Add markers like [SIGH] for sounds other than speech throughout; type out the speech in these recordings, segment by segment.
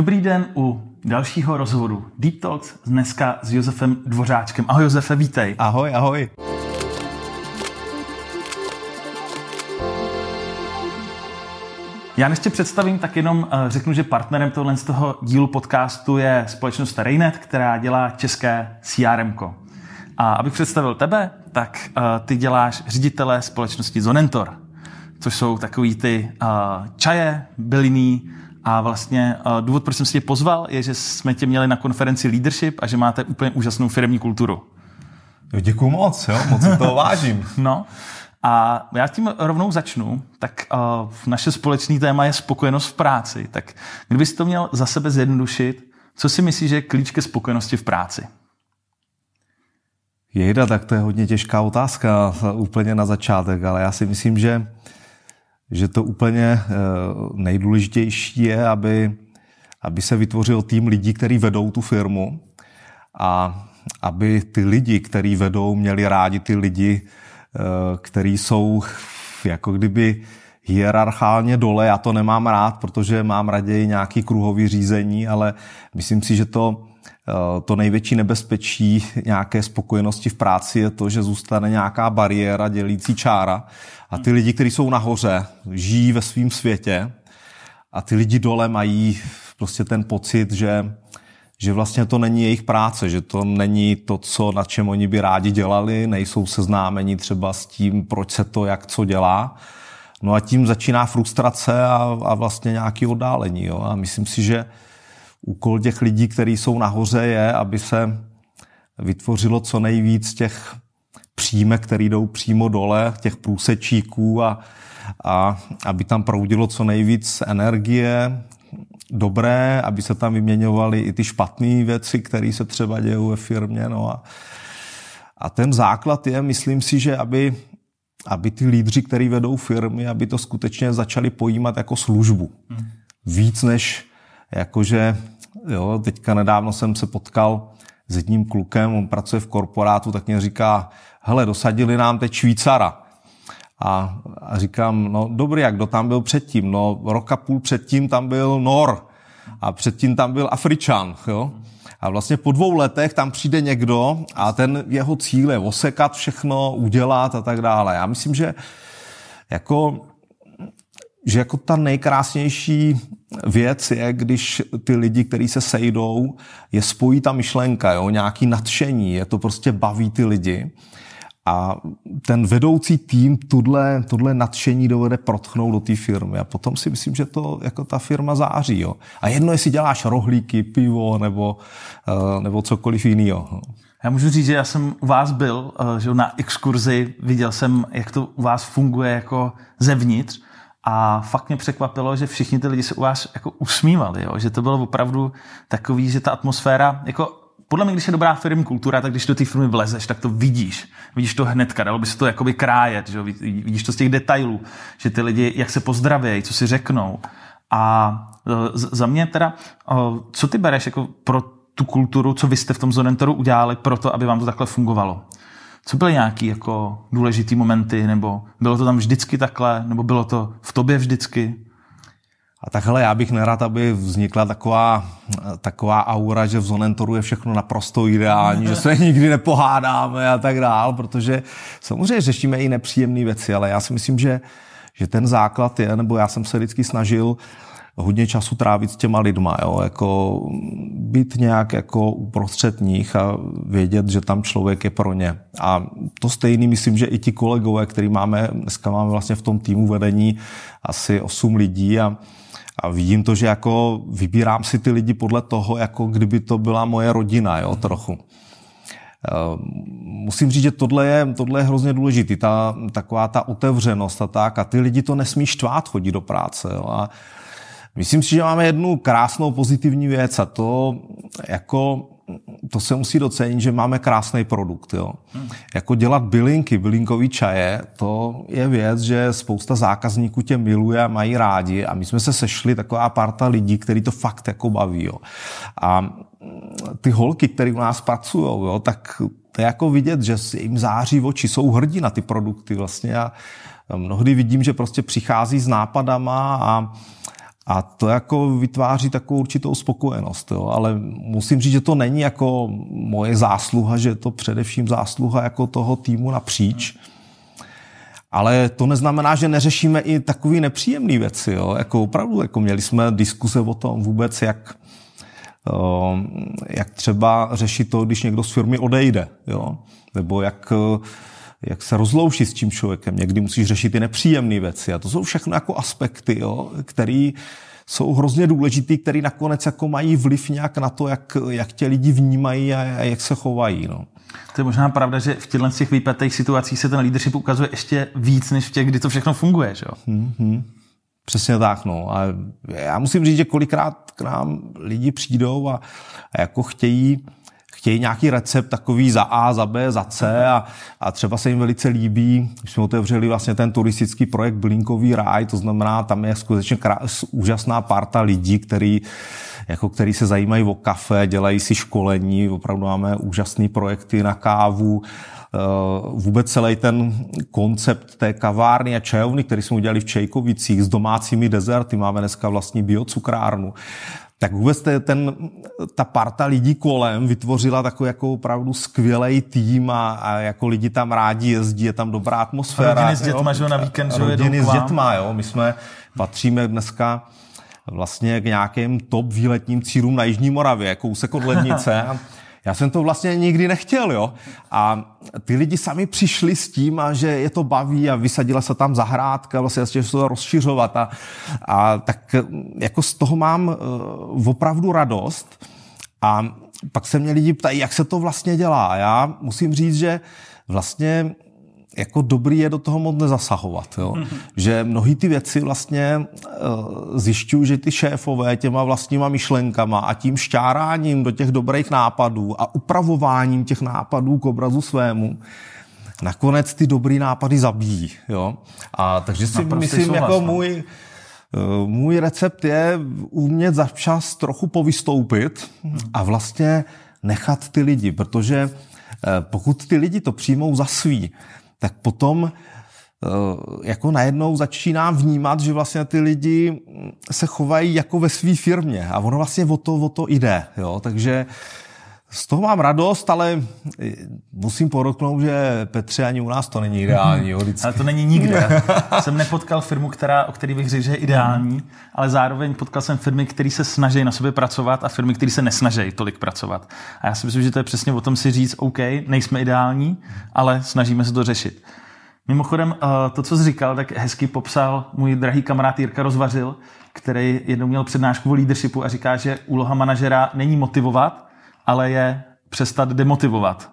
Dobrý den u dalšího rozhovoru Deep Talks dneska s Josefem Dvořáčkem. Ahoj Josefe, vítej. Ahoj, ahoj. Já než tě představím, tak jenom eh, řeknu, že partnerem tohle z toho dílu podcastu je společnost Rainet, která dělá české CRM. ko. A abych představil tebe, tak eh, ty děláš ředitele společnosti Zonentor, což jsou takový ty eh, čaje, byliny, a vlastně uh, důvod, proč jsem si tě pozval, je, že jsme tě měli na konferenci Leadership a že máte úplně úžasnou firmní kulturu. Jo, děkuju moc, jo, moc si to vážím. [LAUGHS] no, a já tím rovnou začnu, tak uh, naše společný téma je spokojenost v práci. Tak kdybyste to měl za sebe zjednodušit, co si myslíš, že je klíč ke spokojenosti v práci? Jejda, tak to je hodně těžká otázka úplně na začátek, ale já si myslím, že uh, že to úplně eh, nejdůležitější je, aby, aby se vytvořil tým lidí, kteří vedou tu firmu a aby ty lidi, kteří vedou, měli rádi ty lidi, eh, kteří jsou jako kdyby hierarchálně dole. Já to nemám rád, protože mám raději nějaký kruhový řízení, ale myslím si, že to Eh, to největší nebezpečí nějaké spokojenosti v práci je to, že zůstane nějaká bariéra, dělící čára a ty lidi, kteří jsou nahoře, žijí ve svém světě a ty lidi dole mají prostě ten pocit, že, že vlastně to není jejich práce, že to není to, co, na čem oni by rádi dělali, nejsou seznámeni třeba s tím, proč se to, jak co dělá. No a tím začíná frustrace a, a vlastně nějaké oddálení. Jo? A myslím si, že úkol těch lidí, kteří jsou nahoře, je, aby se vytvořilo co nejvíc těch příjmek, které jdou přímo dole, těch průsečíků a, a aby tam proudilo co nejvíc energie, dobré, aby se tam vyměňovaly i ty špatné věci, které se třeba dějí ve firmě. No a, a ten základ je, myslím si, že aby, aby ty lídři, kteří vedou firmy, aby to skutečně začali pojímat jako službu. Hmm. Víc než Jakože, jo, teďka nedávno jsem se potkal s jedním klukem, on pracuje v korporátu, tak mě říká, hele, dosadili nám teď Švýcara. A, a říkám, no dobrý, jak kdo tam byl předtím? No roka půl předtím tam byl Nor a předtím tam byl Afričan, jo? A vlastně po dvou letech tam přijde někdo a ten jeho cíl je osekat všechno, udělat a tak dále. Já myslím, že jako že jako ta nejkrásnější věc je, když ty lidi, kteří se sejdou, je spojí ta myšlenka, jo, nějaký nadšení, je to prostě baví ty lidi. A ten vedoucí tým tuhle, tuhle nadšení dovede protchnout do té firmy. A potom si myslím, že to jako ta firma září. Jo. A jedno, jestli děláš rohlíky, pivo nebo, eh, nebo cokoliv jiného. Já můžu říct, že já jsem u vás byl eh, že na exkurzi, viděl jsem, jak to u vás funguje jako zevnitř a fakt mě překvapilo, že všichni ty lidi se u vás jako usmívali, jo? že to bylo opravdu takový, že ta atmosféra, jako podle mě, když je dobrá firmní kultura, tak když do té firmy vlezeš, tak to vidíš. Vidíš to hnedka, dalo by se to jakoby krájet, že? vidíš to z těch detailů, že ty lidi, jak se pozdravějí, co si řeknou. A e, za mě teda, e, co ty bereš jako pro tu kulturu, co vy jste v tom Zonentoru udělali pro to, aby vám to takhle fungovalo? Co byly nějaký jako důležitý momenty, nebo bylo to tam vždycky takhle, nebo bylo to v tobě vždycky? A takhle já bych nerad, aby vznikla taková, taková aura, že v Zonentoru je všechno naprosto ideální, že se nikdy nepohádáme a tak dál, protože samozřejmě řešíme i nepříjemné věci, ale já si myslím, že, že ten základ je, nebo já jsem se vždycky snažil uh, hodně času trávit s těma lidma, jo? jako mm, být nějak jako uprostřed nich a vědět, že tam člověk je pro ně. A to stejný, myslím, že i ti kolegové, který máme, dneska máme vlastně v tom týmu vedení asi 8 lidí a a vidím to, že jako vybírám si ty lidi podle toho, jako kdyby to byla moje rodina, jo, trochu. Eh, musím říct, že tohle je, tohle je hrozně důležitý, ta, taková ta otevřenost a tak, a ty lidi to nesmí štvát chodit do práce, jo, a Myslím si, že máme jednu krásnou pozitivní věc a to jako to se musí docenit, že máme krásný produkt. Jo. Hmm. Jako dělat bylinky, bylinkový čaje, to je věc, že spousta zákazníků tě miluje a mají rádi a my jsme se sešli taková parta lidí, který to fakt jako baví. Jo. A ty holky, které u nás pracují, tak to je jako vidět, že jim září v oči, jsou hrdí na ty produkty vlastně a mnohdy vidím, že prostě přichází s nápadama a a to jako vytváří takovou určitou spokojenost. Jo? Ale musím říct, že to není jako moje zásluha, že je to především zásluha jako toho týmu napříč. Ale to neznamená, že neřešíme i takové nepříjemné věci. Jo? Jako opravdu, jako měli jsme diskuse o tom vůbec, jak, ehm, jak třeba řešit to, když někdo z firmy odejde. Jo? Nebo jak jak se rozloušit s tím člověkem. Někdy musíš řešit i nepříjemné věci. A to jsou všechno jako aspekty, jo, který jsou hrozně důležitý, který nakonec jako mají vliv nějak na to, jak, jak tě lidi vnímají a, a jak se chovají. No. To je možná pravda, že v těchto těch výplatých situacích se ten leadership ukazuje ještě víc, než v těch, kdy to všechno funguje. Že jo? Mm-hmm. Přesně tak, no. A já musím říct, že kolikrát k nám lidi přijdou a, a jako chtějí chtějí nějaký recept takový za A, za B, za C a, a třeba se jim velice líbí, když jsme otevřeli vlastně ten turistický projekt Blinkový ráj, to znamená, tam je skutečně krás, úžasná parta lidí, který, jako který se zajímají o kafe, dělají si školení, opravdu máme úžasné projekty na kávu, eh, vůbec celý ten koncept té kavárny a čajovny, který jsme udělali v Čejkovicích s domácími dezerty, máme dneska vlastní biocukrárnu tak vůbec ten, ta parta lidí kolem vytvořila takový jako opravdu skvělý tým a, a jako lidi tam rádi jezdí, je tam dobrá atmosféra. Rodiny s dětma, že na víkend, že Rodiny s dětma, jo, my jsme, patříme dneska vlastně k nějakým top výletním cílům na Jižní Moravě, kousek od Lednice. [LAUGHS] Já jsem to vlastně nikdy nechtěl, jo. A ty lidi sami přišli s tím, a že je to baví a vysadila se tam zahrádka, vlastně se to rozšiřovat a, a tak jako z toho mám uh, opravdu radost. A pak se mě lidi ptají, jak se to vlastně dělá. A já musím říct, že vlastně jako dobrý je do toho moc nezasahovat. Jo? Mhm. Že mnohý ty věci vlastně eh, zjišťují, že ty šéfové těma vlastníma myšlenkama a tím šťáráním do těch dobrých nápadů a upravováním těch nápadů k obrazu svému, nakonec ty dobrý nápady zabíjí. Jo? A takže si Naprostý myslím, souhlas, jako no. můj, eh, můj recept je umět zavčas trochu povystoupit mhm. a vlastně nechat ty lidi, protože eh, pokud ty lidi to přijmou za svý, tak potom eh, jako najednou začíná vnímat, že vlastně ty lidi mm, se chovají jako ve své firmě a ono vlastně o to, o to jde, jo, takže uh, z toho mám radost, ale eh, musím podotknout, že Petře ani u nás to není ideální. Jo, Ale to není nikde. [LAUGHS] jsem nepotkal firmu, která, o který bych řekl, že je ideální, ale zároveň potkal jsem firmy, které se snaží na sobě pracovat a firmy, které se nesnaží tolik pracovat. A já si myslím, že to je přesně o tom si říct, OK, nejsme ideální, ale snažíme se to řešit. Mimochodem, eh, to, co jsi říkal, tak hezky popsal můj drahý kamarád Jirka Rozvařil, který jednou měl přednášku o leadershipu a říká, že úloha manažera není motivovat, ale je přestat demotivovat.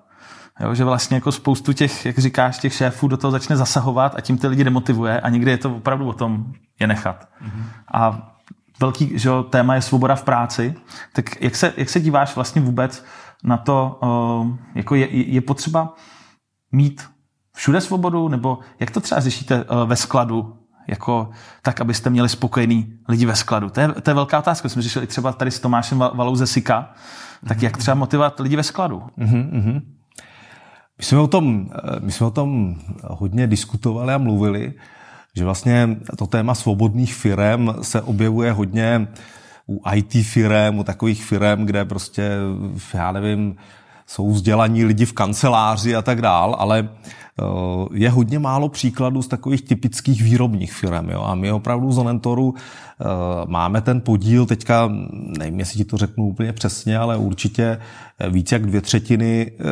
Jo, že vlastně jako spoustu těch, jak říkáš, těch šéfů do toho začne zasahovat a tím ty lidi demotivuje a někdy je to opravdu o tom je nechat. Mm-hmm. A velký že jo, téma je svoboda v práci. Tak jak se, jak se díváš vlastně vůbec na to, eh, jako je, je potřeba mít všude svobodu, nebo jak to třeba řešíte eh, ve skladu, jako tak, abyste měli spokojený lidi ve skladu? To je, to je velká otázka. Jsme řešili třeba tady s Tomášem Valou ze SIKA, tak jak třeba motivovat lidi ve skladu? Mm-hmm, My jsme, o tom, eh, my jsme o tom hodně diskutovali a mluvili, že vlastně to téma svobodných firem se objevuje hodně u IT firem, u takových firem, kde prostě, já nevím, jsou vzdělaní lidi v kanceláři a tak dál, ale eh, je hodně málo příkladů z takových typických výrobních firm. Jo? A my opravdu z Onentoru Eh, máme ten podíl teďka, nevím, jestli ti to řeknu úplně přesně, ale určitě eh, víc jak dvě třetiny eh,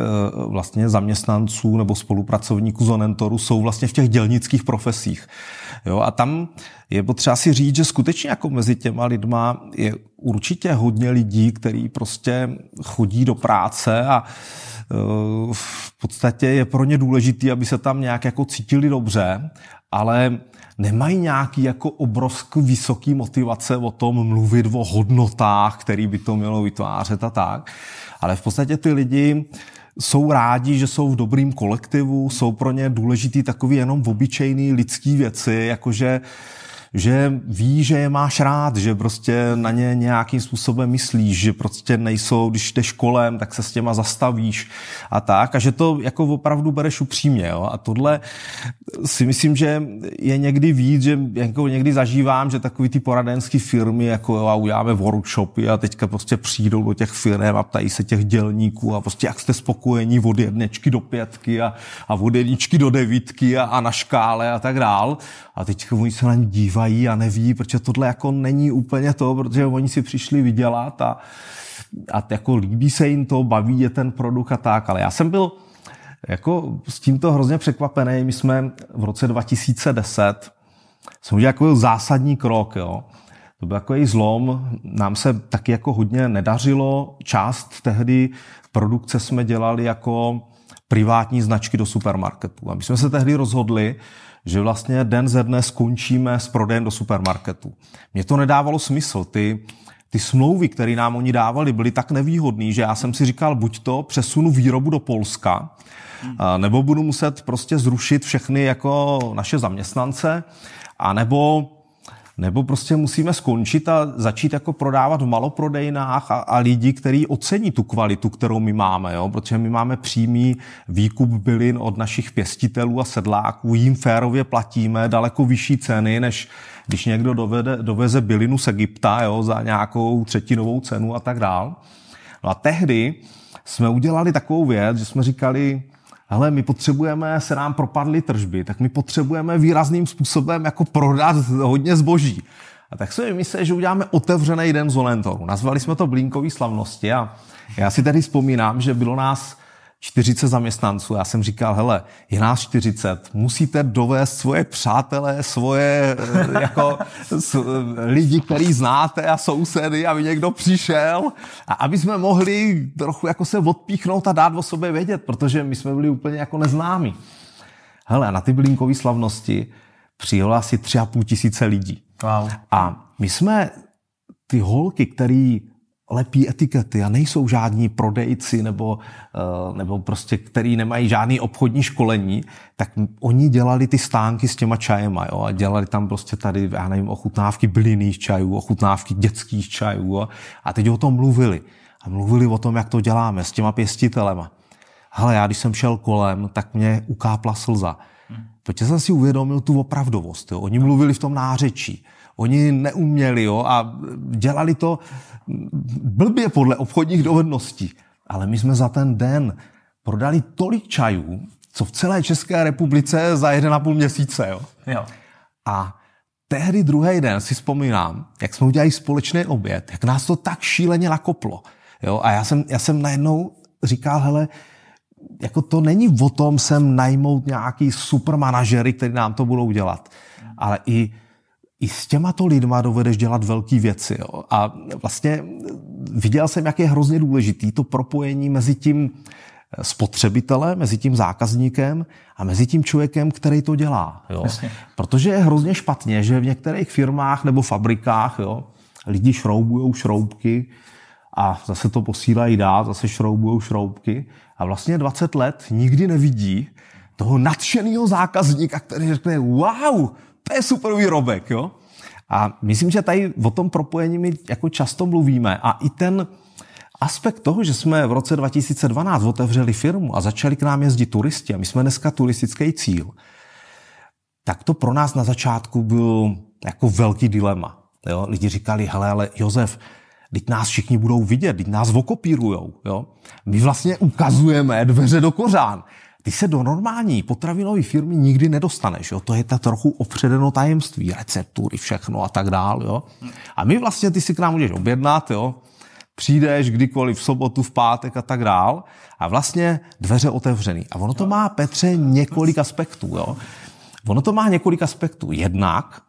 vlastně zaměstnanců nebo spolupracovníků Zonentoru jsou vlastně v těch dělnických profesích. Jo, a tam je potřeba si říct, že skutečně jako mezi těma lidma je určitě hodně lidí, který prostě chodí do práce a v podstatě je pro ně důležitý, aby se tam nějak jako cítili dobře ale nemají nějaký jako obrovský vysoký motivace o tom mluvit o hodnotách, který by to mělo vytvářet a tak. Ale v podstatě ty lidi jsou rádi, že jsou v dobrým kolektivu, jsou pro ně důležitý takový jenom obyčejný lidský věci, jakože že ví, že je máš rád, že prostě na ně nějakým způsobem myslíš, že prostě nejsou, když jdeš kolem, tak se s těma zastavíš a tak a že to jako opravdu bereš upřímně jo? a tohle si myslím, že je někdy víc, že jako někdy zažívám, že takový ty poradenské firmy jako jo, a uděláme workshopy a teďka prostě přijdou do těch firm a ptají se těch dělníků a prostě jak jste spokojení od jednečky do pětky a, a od jedničky do devítky a, a na škále a tak dál a teď oni se na ně dívají dělají a neví, protože tohle jako není úplně to, protože oni si přišli vydělat a, a jako líbí se jim to, baví je ten produkt a tak, ale já jsem byl jako s tímto hrozně překvapený. My jsme v roce 2010 jsme udělali jako zásadní krok, jo. To byl jako zlom. Nám se taky jako hodně nedařilo. Část tehdy produkce jsme dělali jako privátní značky do supermarketu. A my jsme se tehdy rozhodli, že vlastně den ze dne skončíme s prodejem do supermarketu. Mně to nedávalo smysl. Ty, ty smlouvy, které nám oni dávali, byly tak nevýhodné, že já jsem si říkal, buď to přesunu výrobu do Polska, hmm. nebo budu muset prostě zrušit všechny jako naše zaměstnance, anebo nebo prostě musíme skončit a začít jako prodávat v maloprodejnách a, a lidi, kteří ocení tu kvalitu, kterou my máme, jo? protože my máme přímý výkup bylin od našich pěstitelů a sedláků, jim férově platíme daleko vyšší ceny, než když někdo dovede, doveze bylinu z Egypta jo? za nějakou třetinovou cenu a tak dál. No a tehdy jsme udělali takovou věc, že jsme říkali, ale my potřebujeme, se nám propadly tržby, tak my potřebujeme výrazným způsobem jako prodat hodně zboží. A tak jsme mysleli, že uděláme otevřený den z Olentoru. Nazvali jsme to Blínkový slavnosti a já si tedy vzpomínám, že bylo nás 40 zaměstnanců. Já jsem říkal, hele, je nás 40, musíte dovést svoje přátelé, svoje eh, jako s, eh, lidi, který znáte a sousedy, aby někdo přišel a aby jsme mohli trochu jako se odpíchnout a dát o sobě vědět, protože my jsme byli úplně jako neznámí. Hele, na ty bylinkové slavnosti přijelo asi tři a půl tisíce lidí. Wow. A my jsme ty holky, který lepí etikety a nejsou žádní prodejci nebo, eh, nebo prostě, který nemají žádný obchodní školení, tak oni dělali ty stánky s těma čajema jo, a dělali tam prostě tady, já nevím, ochutnávky bylinných čajů, ochutnávky dětských čajů a, a teď o tom mluvili. A mluvili o tom, jak to děláme s těma pěstitelema. Hele, já když jsem šel kolem, tak mě ukápla slza. Protože jsem si uvědomil tu opravdovost. Jo. Oni mluvili v tom nářečí. Oni neuměli jo, a dělali to blbě podle obchodních dovedností, ale my jsme za ten den prodali tolik čajů, co v celé České republice za a půl měsíce. Jo? Jo. A tehdy druhý den si vzpomínám, jak jsme udělali společný oběd, jak nás to tak šíleně nakoplo. Jo? A já jsem, já jsem najednou říkal, hele, jako to není o tom sem najmout nějaký super manažery, který nám to budou dělat, ale i i s těma to lidma dovedeš dělat velké věci. Jo. A vlastně eh, viděl jsem, jak je hrozně důležitý to propojení mezi tím eh, spotřebitelem, mezi tím zákazníkem a mezi tím člověkem, který to dělá. Jo. Protože je hrozně špatně, že v některých firmách nebo fabrikách jo, lidi šroubují šroubky a zase to posílají dál, zase šroubují šroubky a vlastně 20 let nikdy nevidí toho nadšeného zákazníka, který řekne, wow, úplně superový robek, jo? A myslím, že tady o tom propojení my jako často mluvíme a i ten aspekt toho, že jsme v roce 2012 otevřeli firmu a začali k nám jezdit turisti a my jsme dneska turistický cíl, tak to pro nás na začátku byl jako velký dilema. Jo? Lidi říkali, hele, ale Josef, teď nás všichni budou vidět, teď nás okopírujou. Jo? My vlastně ukazujeme dveře do kořán ty se do normální potravinové firmy nikdy nedostaneš. Jo? To je ta trochu opředeno tajemství, receptury, všechno a tak dál. Jo? A my vlastně ty si k nám můžeš objednat, jo? přijdeš kdykoliv v sobotu, v pátek a tak dál a vlastně dveře otevřený. A ono to má, Petře, několik aspektů. Jo? Ono to má několik aspektů. Jednak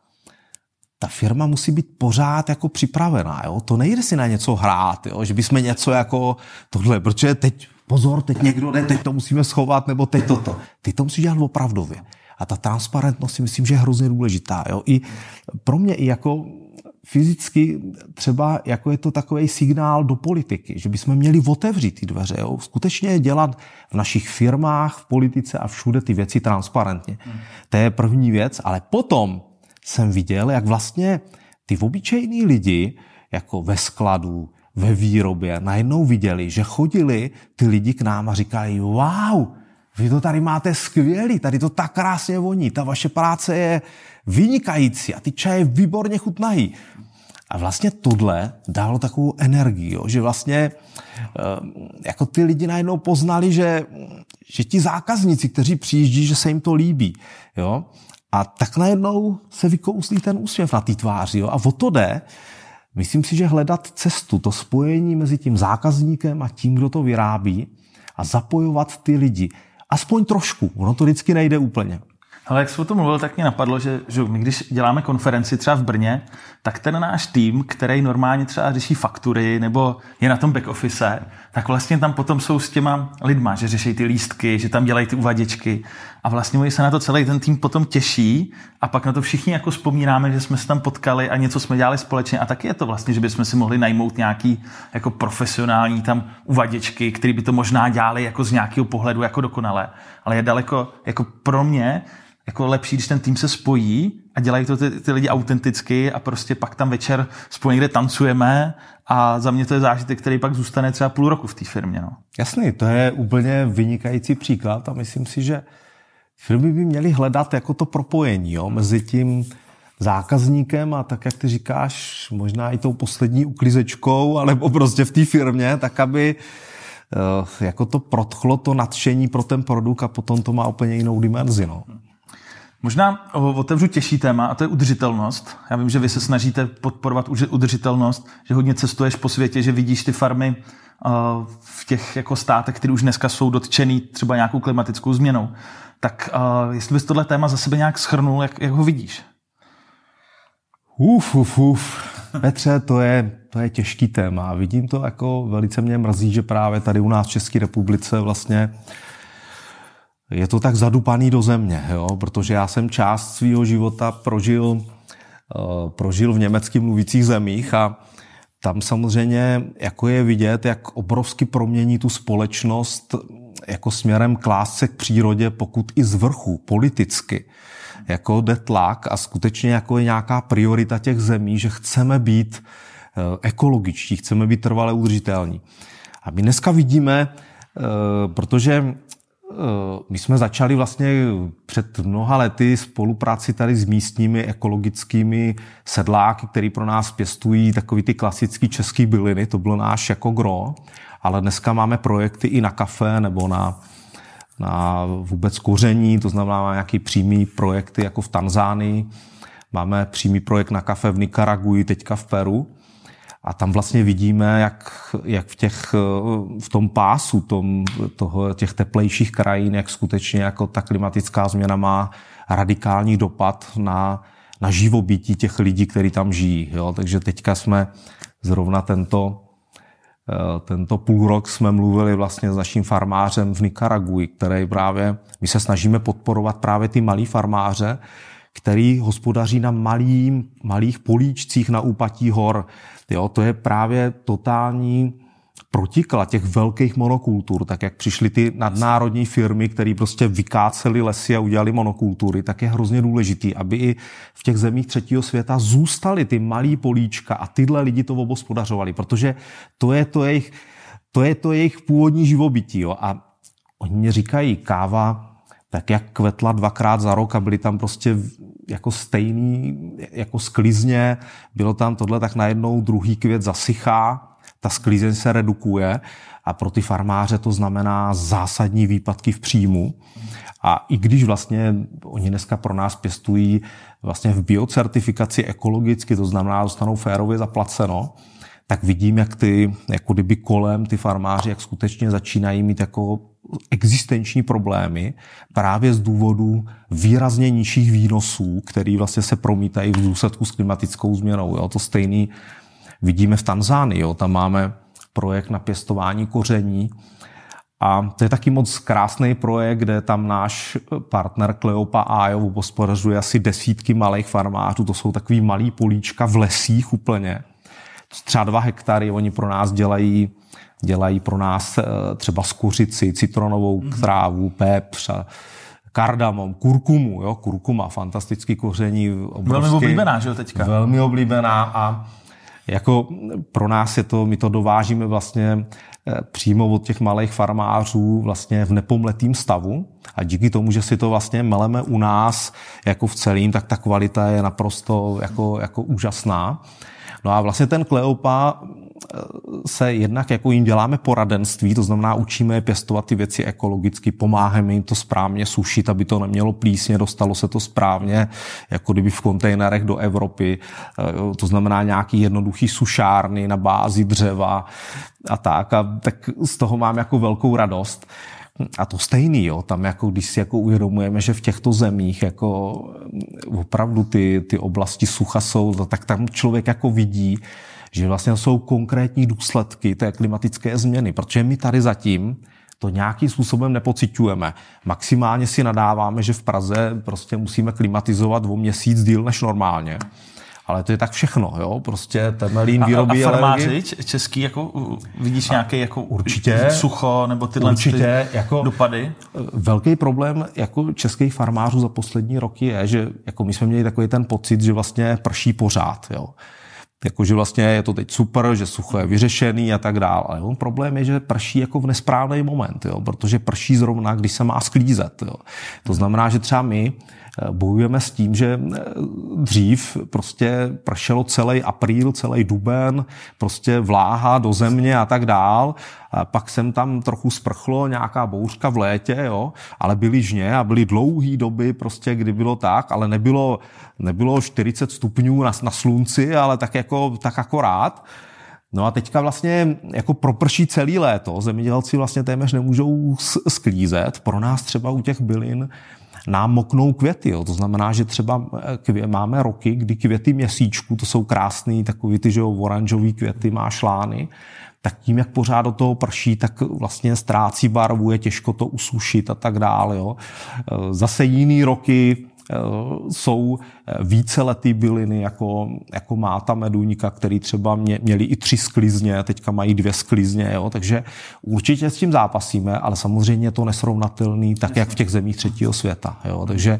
ta firma musí být pořád jako připravená. Jo? To nejde si na něco hrát, jo? že bychom něco jako tohle, protože teď pozor, teď někdo ne, teď to musíme schovat, nebo teď toto. Ty to musíš dělat opravdově. A ta transparentnost si myslím, že je hrozně důležitá. Jo? I pro mě i jako fyzicky třeba jako je to takový signál do politiky, že bychom měli otevřít ty dveře, jo? skutečně dělat v našich firmách, v politice a všude ty věci transparentně. Hmm. To je první věc, ale potom jsem viděl, jak vlastně ty obyčejní lidi, jako ve skladu, ve výrobě najednou viděli, že chodili ty lidi k nám a říkají, wow, vy to tady máte skvělý, tady to tak krásně voní, ta vaše práce je vynikající a ty čaje výborně chutnají. A vlastně tohle dalo takovou energii, jo, že vlastně eh, jako ty lidi najednou poznali, že, že ti zákazníci, kteří přijíždí, že se jim to líbí. Jo. A tak najednou se vykouslí ten úsměv na té tváři. Jo. A o to jde, Myslím si, že hledat cestu, to spojení mezi tím zákazníkem a tím, kdo to vyrábí a zapojovat ty lidi, aspoň trošku, ono to vždycky nejde úplně. Ale jak jsi o tom mluvil, tak mě napadlo, že, že my když děláme konferenci třeba v Brně, tak ten náš tým, který normálně třeba řeší faktury nebo je na tom back office, tak vlastně tam potom jsou s těma lidma, že řeší ty lístky, že tam dělají ty uvaděčky a vlastně oni se na to celý ten tým potom těší a pak na to všichni jako vzpomínáme, že jsme se tam potkali a něco jsme dělali společně a taky je to vlastně, že bychom si mohli najmout nějaký jako profesionální tam uvaděčky, který by to možná dělali jako z nějakého pohledu jako dokonale, ale je daleko jako pro mě jako lepší, když ten tým se spojí a dělají to ty, ty lidi autenticky a prostě pak tam večer spolu někde tancujeme a za mě to je zážitek, který pak zůstane třeba půl roku v té firmě. No. Jasný, to je úplně vynikající příklad a myslím si, že firmy by měly hledat jako to propojení jo, mezi tím zákazníkem a tak, jak ty říkáš, možná i tou poslední uklizečkou, alebo prostě v té firmě, tak aby eh, jako to protchlo to nadšení pro ten produkt a potom to má úplně jinou dimenzi. No. Možná otevřu těžší téma a to je udržitelnost. Já vím, že vy se snažíte podporovat udržitelnost, že hodně cestuješ po světě, že vidíš ty farmy eh, v těch jako státech, které už dneska jsou dotčený třeba nějakou klimatickou změnou. Tak uh, jestli bys tohle téma za sebe nějak schrnul, jak, jak ho vidíš? Uf, uf, uf. Petře, to je, to je těžký téma. Vidím to jako, velice mě mrzí, že právě tady u nás v České republice vlastně je to tak zadupaný do země, jo? protože já jsem část svého života prožil, uh, prožil v německy mluvících zemích a tam samozřejmě jako je vidět, jak obrovsky promění tu společnost jako směrem k lásce k přírodě, pokud i z vrchu, politicky, jako jde tlak a skutečně jako je nějaká priorita těch zemí, že chceme být eh, ekologičtí, chceme být trvale udržitelní. A my dneska vidíme, eh, protože eh, my jsme začali vlastně před mnoha lety spolupráci tady s místními ekologickými sedláky, který pro nás pěstují takový ty klasický český byliny, to byl náš jako gro ale dneska máme projekty i na kafe nebo na, na vůbec koření, to znamená máme nějaký přímý projekty jako v Tanzánii, máme přímý projekt na kafe v Nikaraguji, teďka v Peru. A tam vlastně vidíme, jak, jak v, těch, v tom pásu tom, toho, těch teplejších krajin, jak skutečně jako ta klimatická změna má radikální dopad na, na živobytí těch lidí, kteří tam žijí. Jo? Takže teďka jsme zrovna tento Eh, tento půl rok jsme mluvili vlastně s naším farmářem v Nikaraguji, který právě, my se snažíme podporovat právě ty malí farmáře, který hospodaří na malým, malých políčcích na úpatí hor. Jo, to je právě totální protikla těch velkých monokultur, tak jak přišly ty nadnárodní firmy, které prostě vykácely lesy a udělali monokultury, tak je hrozně důležitý, aby i v těch zemích třetího světa zůstaly ty malý políčka a tyhle lidi to obospodařovali, protože to je to jejich, to je to jejich původní živobytí. Jo? A oni mě říkají, káva, tak jak kvetla dvakrát za rok a byly tam prostě jako stejný, jako sklizně, bylo tam tohle, tak najednou druhý květ zasychá, ta sklízeň se redukuje a pro ty farmáře to znamená zásadní výpadky v příjmu. A i když vlastně oni dneska pro nás pěstují vlastně v biocertifikaci ekologicky, to znamená, dostanou férově zaplaceno, tak vidím, jak ty, jako kdyby kolem ty farmáři, jak skutečně začínají mít jako existenční problémy právě z důvodu výrazně nižších výnosů, který vlastně se promítají v důsledku s klimatickou změnou. Jo? To stejný vidíme v Tanzánii. Jo? Tam máme projekt na pěstování koření. A to je taky moc krásný projekt, kde tam náš partner Kleopa Ajo hospodařuje asi desítky malých farmářů. To jsou takový malý políčka v lesích úplně. Třeba dva hektary, oni pro nás dělají dělají pro nás eh, třeba kuřici, citronovou mm-hmm. trávu, pepř, eh, kardamom, kurkumu, jo, kurkuma, fantastický koření. Obrovský, velmi oblíbená, že jo, teďka. Velmi oblíbená a jako pro nás je to, my to dovážíme vlastně eh, přímo od těch malých farmářů vlastně v nepomletým stavu a díky tomu, že si to vlastně meleme u nás jako v celém, tak ta kvalita je naprosto jako, jako úžasná. No a vlastně ten Kleopa se jednak jako jim děláme poradenství, to znamená učíme je pěstovat ty věci ekologicky, pomáháme jim to správně sušit, aby to nemělo plísně, dostalo se to správně, jako kdyby v kontejnerech do Evropy, eh, to znamená nějaký jednoduchý sušárny na bázi dřeva a tak. A tak z toho mám jako velkou radost. A to stejný, jo, tam jako když si jako uvědomujeme, že v těchto zemích jako mm, opravdu ty, ty oblasti sucha jsou, no tak tam člověk jako vidí, že vlastně jsou konkrétní důsledky té klimatické změny, protože my tady zatím to nějakým způsobem nepociťujeme. Maximálně si nadáváme, že v Praze prostě musíme klimatizovat o měsíc díl než normálně. Ale to je tak všechno, jo? Prostě temelín výrobí a, a farmáři český, jako vidíš nějaký jako určitě, sucho nebo tyhle určitě, ty jako, dopady? Eh, velký problém jako českých farmářů za poslední roky je, že jako my jsme měli takový ten pocit, že vlastně prší pořád, jo? Jakože vlastně je to teď super, že sucho je vyřešený a tak dále. Ale problém je, že prší jako v nesprávný moment, jo? protože prší zrovna, když se má sklízet. Jo? To znamená, že třeba my bojujeme s tím, že eh, dřív prostě pršelo celý apríl, celý duben, prostě vláha do země a tak dál. A pak jsem tam trochu sprchlo, nějaká bouřka v létě, jo, ale byly žně a byly dlouhé doby, prostě, kdy bylo tak, ale nebylo, nebylo 40 stupňů na, na slunci, ale tak jako, tak akorát. No a teďka vlastně jako proprší celý léto, zemědělci vlastně téměř nemůžou sklízet. Pro nás třeba u těch bylin nám moknou květy. Jo. To znamená, že třeba eh, kvě, máme roky, kdy květy měsíčku, to jsou krásný takový ty, že jo, oranžový květy, má šlány, tak tím, jak pořád do toho prší, tak vlastně ztrácí barvu, je těžko to usušit a tak dále. Jo. Eh, zase jiný roky Eh, jsou eh, víceletý byliny, jako, jako má ta meduňka, který třeba mě, měli i tři sklizně, teďka mají dvě sklizně, jo? takže určitě s tím zápasíme, ale samozřejmě je to nesrovnatelný, tak jak v těch zemích třetího světa. Jo? Takže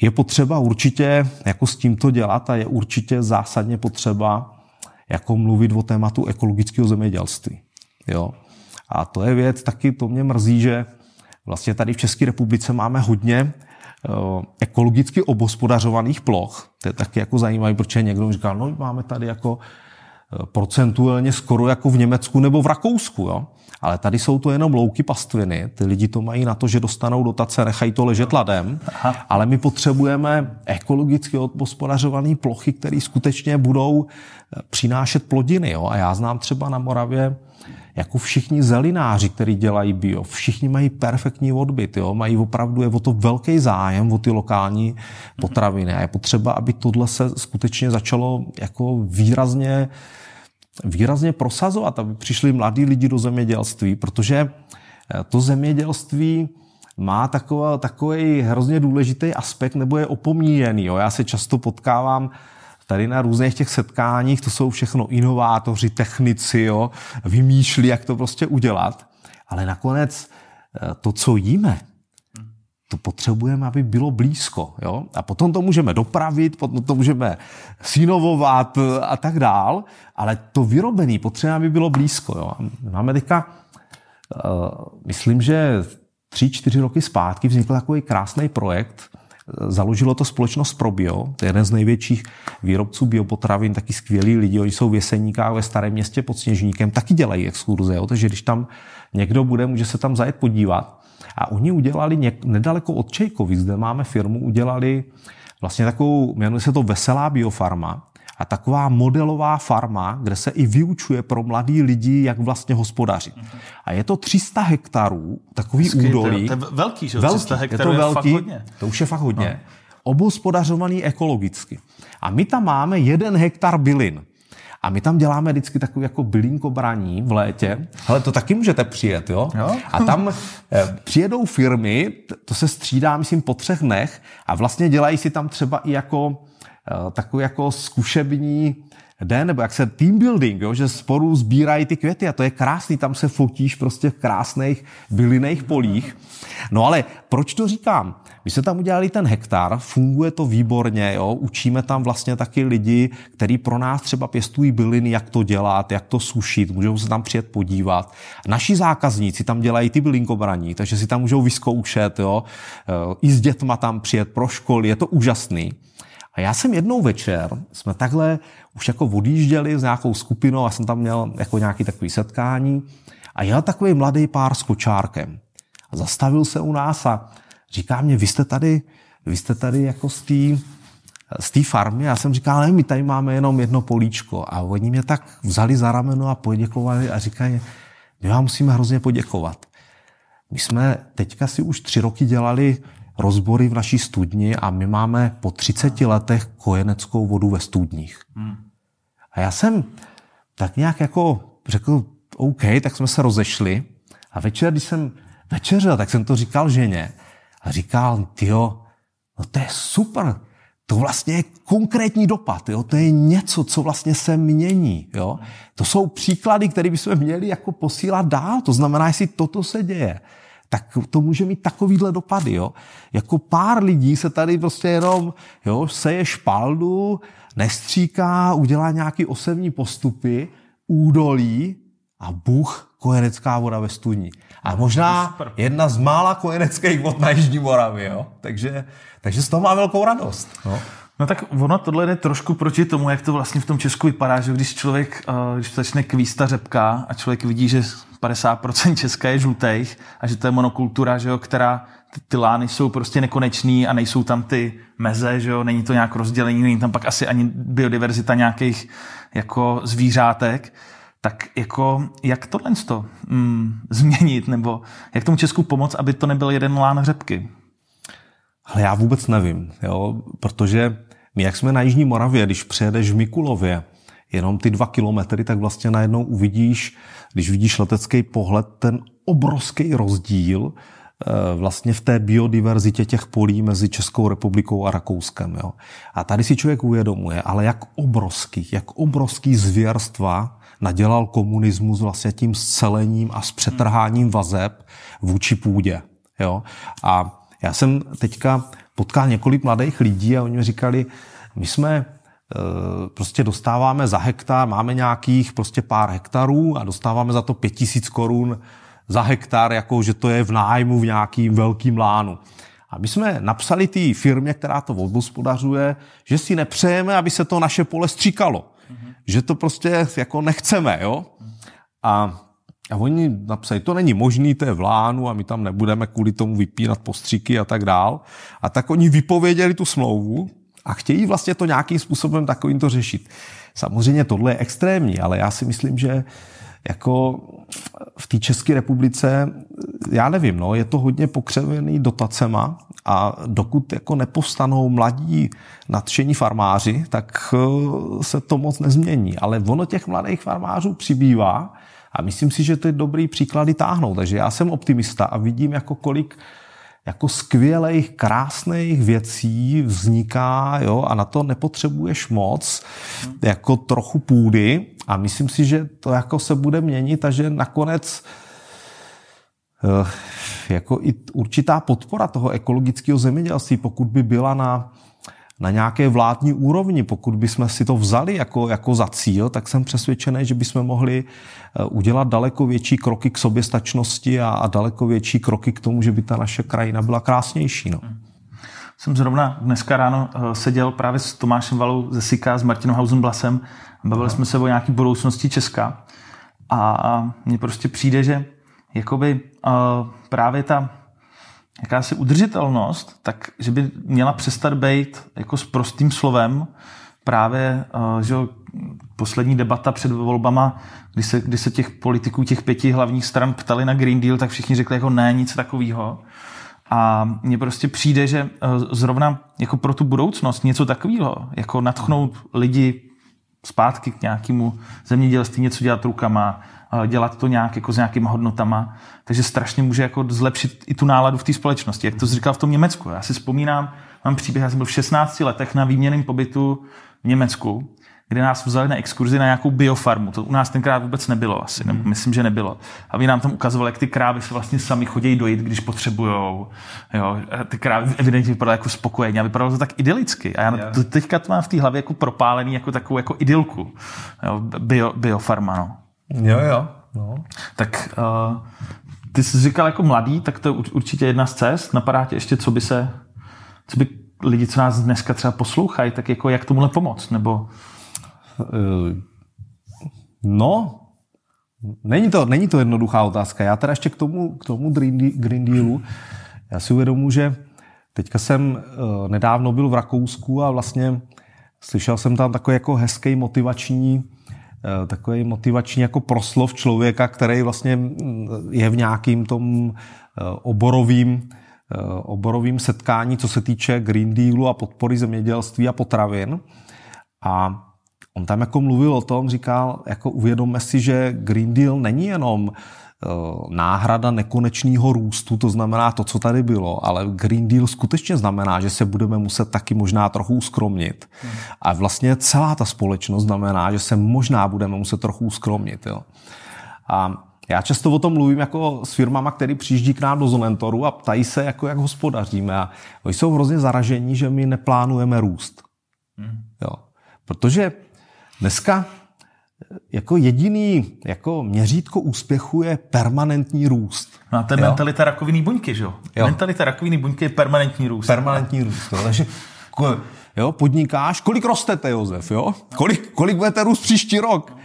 je potřeba určitě jako s tímto dělat a je určitě zásadně potřeba jako mluvit o tématu ekologického zemědělství. Jo? A to je věc, taky to mě mrzí, že vlastně tady v České republice máme hodně Eh, ekologicky obospodařovaných ploch. To je taky jako zajímavé, je někdo říkal, no máme tady jako eh, procentuálně skoro jako v Německu nebo v Rakousku. Jo? Ale tady jsou to jenom louky pastviny. Ty lidi to mají na to, že dostanou dotace, nechají to ležet ladem. Aha. Ale my potřebujeme ekologicky odpospodařované plochy, které skutečně budou eh, přinášet plodiny. Jo? A já znám třeba na Moravě jako všichni zelináři, kteří dělají bio, všichni mají perfektní odbyt, jo? mají opravdu, je o to velký zájem o ty lokální potraviny a je potřeba, aby tohle se skutečně začalo jako výrazně, výrazně prosazovat, aby přišli mladí lidi do zemědělství, protože eh, to zemědělství, má takový, takový hrozně důležitý aspekt nebo je opomíjený. Jo. Já se často potkávám tady na různých těch setkáních, to jsou všechno inovátoři, technici, jo, vymýšlí, jak to prostě udělat. Ale nakonec eh, to, co jíme, to potřebujeme, aby bylo blízko. Jo? A potom to můžeme dopravit, potom to můžeme synovovat eh, a tak dál, ale to vyrobený potřebujeme, aby bylo blízko. Jo? Máme teďka, eh, myslím, že tři, čtyři roky zpátky vznikl takový krásný projekt, Založilo to společnost Probio, to je jeden z největších výrobců biopotravin, taky skvělí lidi, oni jsou v Jeseníkách ve Starém městě pod Sněžníkem, taky dělají exkurze, jo? takže když tam někdo bude, může se tam zajet podívat. A oni udělali něk- nedaleko od Čejkovic, kde máme firmu, udělali vlastně takovou, jmenuje se to Veselá biofarma, a taková modelová farma, kde se i vyučuje pro mladý lidi, jak vlastně hospodařit. A je to 300 hektarů, takový Vždycky, údolí. To je, to je velký, že? Velký, 300 hektarů je to velký, je fakt hodně. To už je fakt no. hodně. No. Obhospodařovaný ekologicky. A my tam máme jeden hektar bylin. A my tam děláme vždycky takový jako bylinkobraní v létě. Ale to taky můžete přijet, jo? jo? A tam eh, přijedou firmy, to se střídá, myslím, po třech dnech a vlastně dělají si tam třeba i jako Eh, takový jako zkušební den, nebo jak se team building, jo, že sporu sbírají ty květy a to je krásný, tam se fotíš prostě v krásných bylinných polích. No ale proč to říkám? My jsme tam udělali ten hektar, funguje to výborně, jo? učíme tam vlastně taky lidi, kteří pro nás třeba pěstují byliny, jak to dělat, jak to sušit, můžou se tam přijet podívat. Naši zákazníci tam dělají ty bylinkobraní, takže si tam můžou vyzkoušet, jo? Eh, i s dětma tam přijet pro školy, je to úžasný. A já jsem jednou večer, jsme takhle už jako odjížděli s nějakou skupinou a jsem tam měl jako nějaký takový setkání a jel takový mladý pár s kočárkem. A zastavil se u nás a říká mě, vy jste tady, vy jste tady jako z té z té farmy. Já jsem říkal, ne, my tady máme jenom jedno políčko. A oni mě tak vzali za rameno a poděkovali a říkají, my vám musíme hrozně poděkovat. My jsme teďka si už tři roky dělali rozbory v naší studni a my máme po 30 letech kojeneckou vodu ve studních. Hmm. A já jsem tak nějak jako řekl, OK, tak jsme se rozešli a večer, když jsem večeřil, tak jsem to říkal ženě a říkal, tyjo, no to je super, to vlastně je konkrétní dopad, jo? to je něco, co vlastně se mění. Jo? To jsou příklady, které bychom měli jako posílat dál, to znamená, jestli toto se děje, tak to může mít takovýhle dopady. Jo? Jako pár lidí se tady prostě jenom jo, seje špaldu, nestříká, udělá nějaký osevní postupy, údolí a Bůh kojenecká voda ve studni. A možná jedna z mála kojeneckých vod na Jižní Moravě, jo? Takže, takže z toho má velkou radost. No. No tak ono tohle jde trošku proti tomu, jak to vlastně v tom Česku vypadá, že když člověk, eh, když začne kvísta řepka a člověk vidí, že 50% Česka je žlutých a že to je monokultura, že jo, která ty, ty lány jsou prostě nekonečný a nejsou tam ty meze, že jo, není to nějak rozdělení, není tam pak asi ani biodiverzita nějakých jako zvířátek, tak jako jak tohle to, mm, změnit nebo jak tomu Česku pomoct, aby to nebyl jeden lán řepky? Ale já vůbec nevím, jo, protože my jak jsme na Jižní Moravě, když přejedeš v Mikulově, jenom ty dva kilometry, tak vlastně najednou uvidíš, když vidíš letecký pohled, ten obrovský rozdíl eh, vlastně v té biodiverzitě těch polí mezi Českou republikou a Rakouskem. Jo. A tady si člověk uvědomuje, ale jak obrovský, jak obrovský zvěrstva nadělal komunismus vlastně tím scelením a s přetrháním vazeb vůči půdě. Jo. A já jsem teďka potkal několik mladých lidí a oni mi říkali, my jsme e, prostě dostáváme za hektar, máme nějakých prostě pár hektarů a dostáváme za to pět tisíc korun za hektar, jako že to je v nájmu v nějakým velkým lánu. A my jsme napsali té firmě, která to obhospodařuje, že si nepřejeme, aby se to naše pole stříkalo. Mm-hmm. Že to prostě jako nechceme, jo? Mm-hmm. A a oni napsali, to není možný, to je v lánu a my tam nebudeme kvůli tomu vypínat postříky a tak dál. A tak oni vypověděli tu smlouvu a chtějí vlastně to nějakým způsobem takovým to řešit. Samozřejmě tohle je extrémní, ale já si myslím, že jako v té České republice, já nevím, no, je to hodně pokřevený dotacema a dokud jako nepostanou mladí nadšení farmáři, tak eh, se to moc nezmění. Ale ono těch mladých farmářů přibývá, a myslím si, že to je dobrý příklady táhnout. Takže já jsem optimista a vidím, jako kolik jako skvělých, krásných věcí vzniká jo, a na to nepotřebuješ moc, jako trochu půdy a myslím si, že to jako se bude měnit a že nakonec eh, jako i určitá podpora toho ekologického zemědělství, pokud by byla na na nějaké vládní úrovni, pokud bychom si to vzali jako, jako za cíl, tak jsem přesvědčený, že bychom mohli eh, udělat daleko větší kroky k soběstačnosti a, a daleko větší kroky k tomu, že by ta naše krajina byla krásnější. No. Hmm. Jsem zrovna dneska ráno eh, seděl právě s Tomášem Valou ze SIKA, s Martinem Hausenblasem, bavili no. jsme se o nějaký budoucnosti Česka a, a mně prostě přijde, že jakoby uh, právě ta jakási udržitelnost, tak že by měla přestat být jako s prostým slovem právě, eh, že poslední debata před volbama, kdy se, kdy se těch politiků těch pěti hlavních stran ptali na Green Deal, tak všichni řekli jako ne, nic takového. A mně prostě přijde, že eh, zrovna jako pro tu budoucnost něco takového, jako natchnout lidi zpátky k nějakému zemědělství, něco dělat rukama, Eh, dělat to nějak jako s nějakýma hodnotama. Takže strašně může jako zlepšit i tu náladu v té společnosti. Jak to říkal v tom Německu. Já si vzpomínám, mám příběh, já jsem byl v 16 letech na výměném pobytu v Německu, kde nás vzali na exkurzi na nějakou biofarmu. To u nás tenkrát vůbec nebylo asi, nebo hmm. myslím, že nebylo. A vy nám tam ukazovali, jak ty krávy se vlastně sami chodí dojít, když potřebujou. Jo, a ty krávy evidentně vypadaly jako spokojeně a vypadalo to tak idylicky. A já to, teďka to mám v té hlavě jako propálený jako takovou jako idylku. Jo, bio, biofarma, no. Jo, jo. No. Tak uh, ty jsi říkal jako mladý, tak to je určitě jedna z cest. Napadá tě ještě, co by se, co by lidi, co nás dneska třeba poslouchají, tak jako jak tomuhle pomoct, nebo... Eh, no, není to, není to jednoduchá otázka. Já teda ještě k tomu, k tomu Green Dealu, já si uvědomuji, že teďka jsem eh, nedávno byl v Rakousku a vlastně slyšel jsem tam takový jako hezký motivační Eh, takový motivační jako proslov člověka, který vlastně mm, je v nějakým tom eh, oborovým, eh, oborovým setkání, co se týče Green Dealu a podpory zemědělství a potravin. A on tam jako mluvil o tom, říkal, jako uvědomme si, že Green Deal není jenom uh, Eh, náhrada nekonečného růstu, to znamená to, co tady bylo, ale Green Deal skutečně znamená, že se budeme muset taky možná trochu uskromnit. Hmm. A vlastně celá ta společnost znamená, že se možná budeme muset trochu uskromnit. Jo. A já často o tom mluvím jako s firmama, který přijíždí k nám do Zonentoru a ptají se, jako jak hospodaříme. A oni jsou hrozně zaražení, že my neplánujeme růst. Hmm. Jo. Protože dneska jako jediný jako měřítko úspěchu je permanentní růst. No a to je jo? mentalita rakovinný buňky, že jo? jo? Mentalita rakovinný buňky je permanentní růst. Permanentní růst, jo. Takže jo, podnikáš, kolik rostete, Josef, jo? Kolik, kolik budete růst příští rok?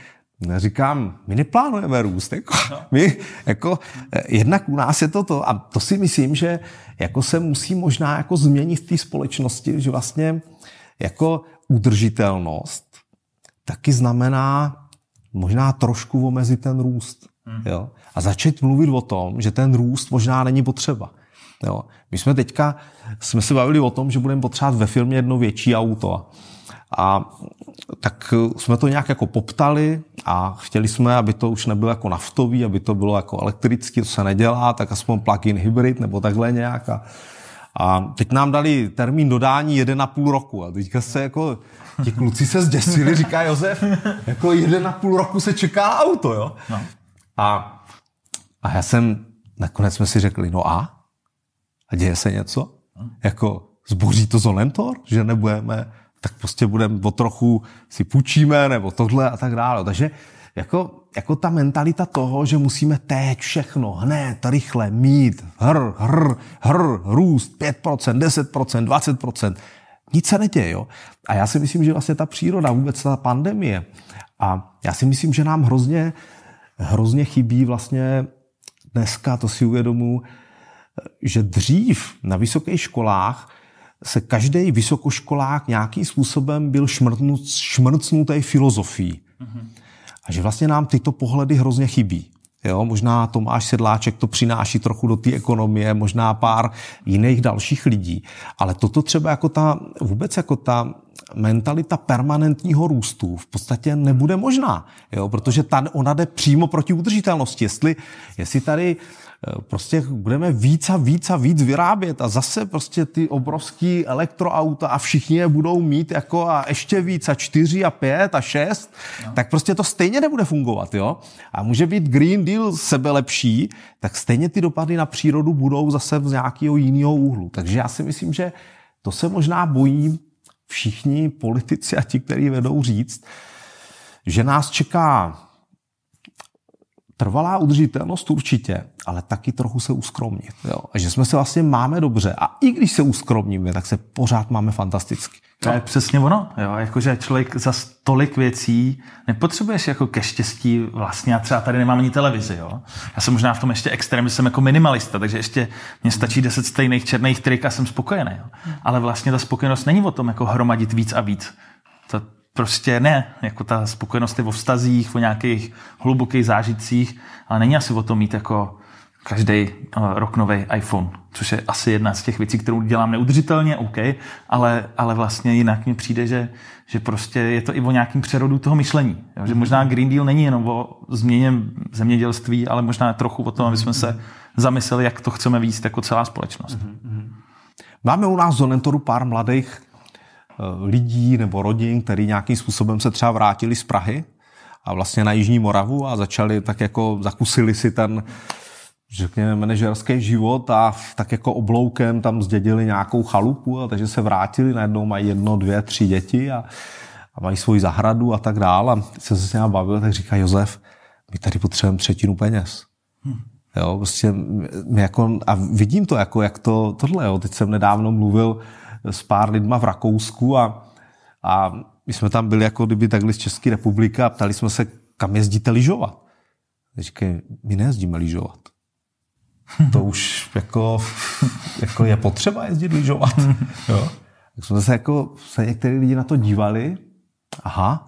Já říkám, my neplánujeme růst. Jako, no. my, jako, eh, jednak u nás je to to. A to si myslím, že jako se musí možná jako změnit v té společnosti, že vlastně jako udržitelnost taky znamená možná trošku omezit ten růst. Mm. Jo? A začít mluvit o tom, že ten růst možná není potřeba. Jo? My jsme teďka, jsme se bavili o tom, že budeme potřebovat ve firmě jedno větší auto. A tak jsme to nějak jako poptali a chtěli jsme, aby to už nebylo jako naftový, aby to bylo jako elektrický, to se nedělá, tak aspoň plug-in hybrid nebo takhle nějak. A, a teď nám dali termín dodání 1,5 roku a teďka se jako Ti kluci se zděsili, říká Josef, jako jeden na půl roku se čeká auto, jo. No. A, a já jsem, nakonec jsme si řekli, no a? A děje se něco? Jako zboří to Zonentor, že nebudeme, tak prostě budeme o trochu si půjčíme, nebo tohle a tak dále. Takže jako, jako ta mentalita toho, že musíme teď všechno, hned, rychle mít, hr, hr, hr, růst 5%, 10%, 20%, nic se neděje, jo. A já si myslím, že vlastně ta příroda, vůbec ta pandemie a já si myslím, že nám hrozně, hrozně chybí vlastně dneska, to si uvědomu, že dřív na vysokých školách se každý vysokoškolák nějakým způsobem byl šmrcnutý filozofií. Mm-hmm. A že vlastně nám tyto pohledy hrozně chybí. Jo, možná Tomáš Sedláček to přináší trochu do té ekonomie, možná pár jiných dalších lidí. Ale toto třeba jako ta, vůbec jako ta mentalita permanentního růstu v podstatě nebude možná, jo, protože ta, ona jde přímo proti udržitelnosti. Jestli, jestli tady uh, prostě budeme víc a víc a víc vyrábět a zase prostě ty obrovský elektroauta a všichni je budou mít jako a ještě víc a čtyři a pět a šest, no. tak prostě to stejně nebude fungovat, jo? A může být Green Deal sebe lepší, tak stejně ty dopady na přírodu budou zase z nějakého jiného úhlu. Takže já si myslím, že to se možná bojí všichni politici a ti, kteří vedou říct, že nás čeká trvalá udržitelnost určitě, ale taky trochu se uskromnit. Jo? A že jsme se vlastně máme dobře. A i když se uskromníme, tak se pořád máme fantasticky. To je přesně ono. Jo? Jakože člověk za tolik věcí nepotřebuješ jako ke štěstí vlastně. Já třeba tady nemám ani televizi. Jo? Já jsem možná v tom ještě extrém, že jsem jako minimalista, takže ještě mě stačí deset stejných černých trik a jsem spokojený. Jo? Ale vlastně ta spokojenost není o tom jako hromadit víc a víc. To, prostě ne, jako ta spokojenost je o vztazích, o nějakých hlubokých zážitcích, ale není asi o tom mít jako každý eh, rok nový iPhone, což je asi jedna z těch věcí, kterou dělám neudržitelně, OK, ale, ale vlastně jinak mi přijde, že, že prostě je to i o nějakém přerodu toho myšlení. Jo? Že možná Green Deal není jenom o změně zemědělství, ale možná trochu o tom, aby jsme se zamysleli, jak to chceme víc jako celá společnost. Mm-hmm. Máme u nás do pár mladých Eh, lidí nebo rodin, který nějakým způsobem se třeba vrátili z Prahy a vlastně na Jižní Moravu a začali tak jako zakusili si ten řekněme, manažerský život a tak jako obloukem tam zdědili nějakou chalupu a takže se vrátili, najednou mají jedno, dvě, tři děti a, a mají svoji zahradu a tak dál. A jsem se s ním bavil, tak říká Josef, my tady potřebujeme třetinu peněz. Hmm. Jo, prostě my jako, a vidím to, jako, jak to, tohle, jo. teď jsem nedávno mluvil uh, s pár lidma v Rakousku a, a my jsme tam byli jako kdyby takhle z České republiky a ptali jsme se, kam jezdíte lyžovat. Říkají, my nejezdíme lyžovat. To už jako, jako je potřeba jezdit lyžovat. Jo. Tak jsme se jako, se některý lidi na to dívali, aha,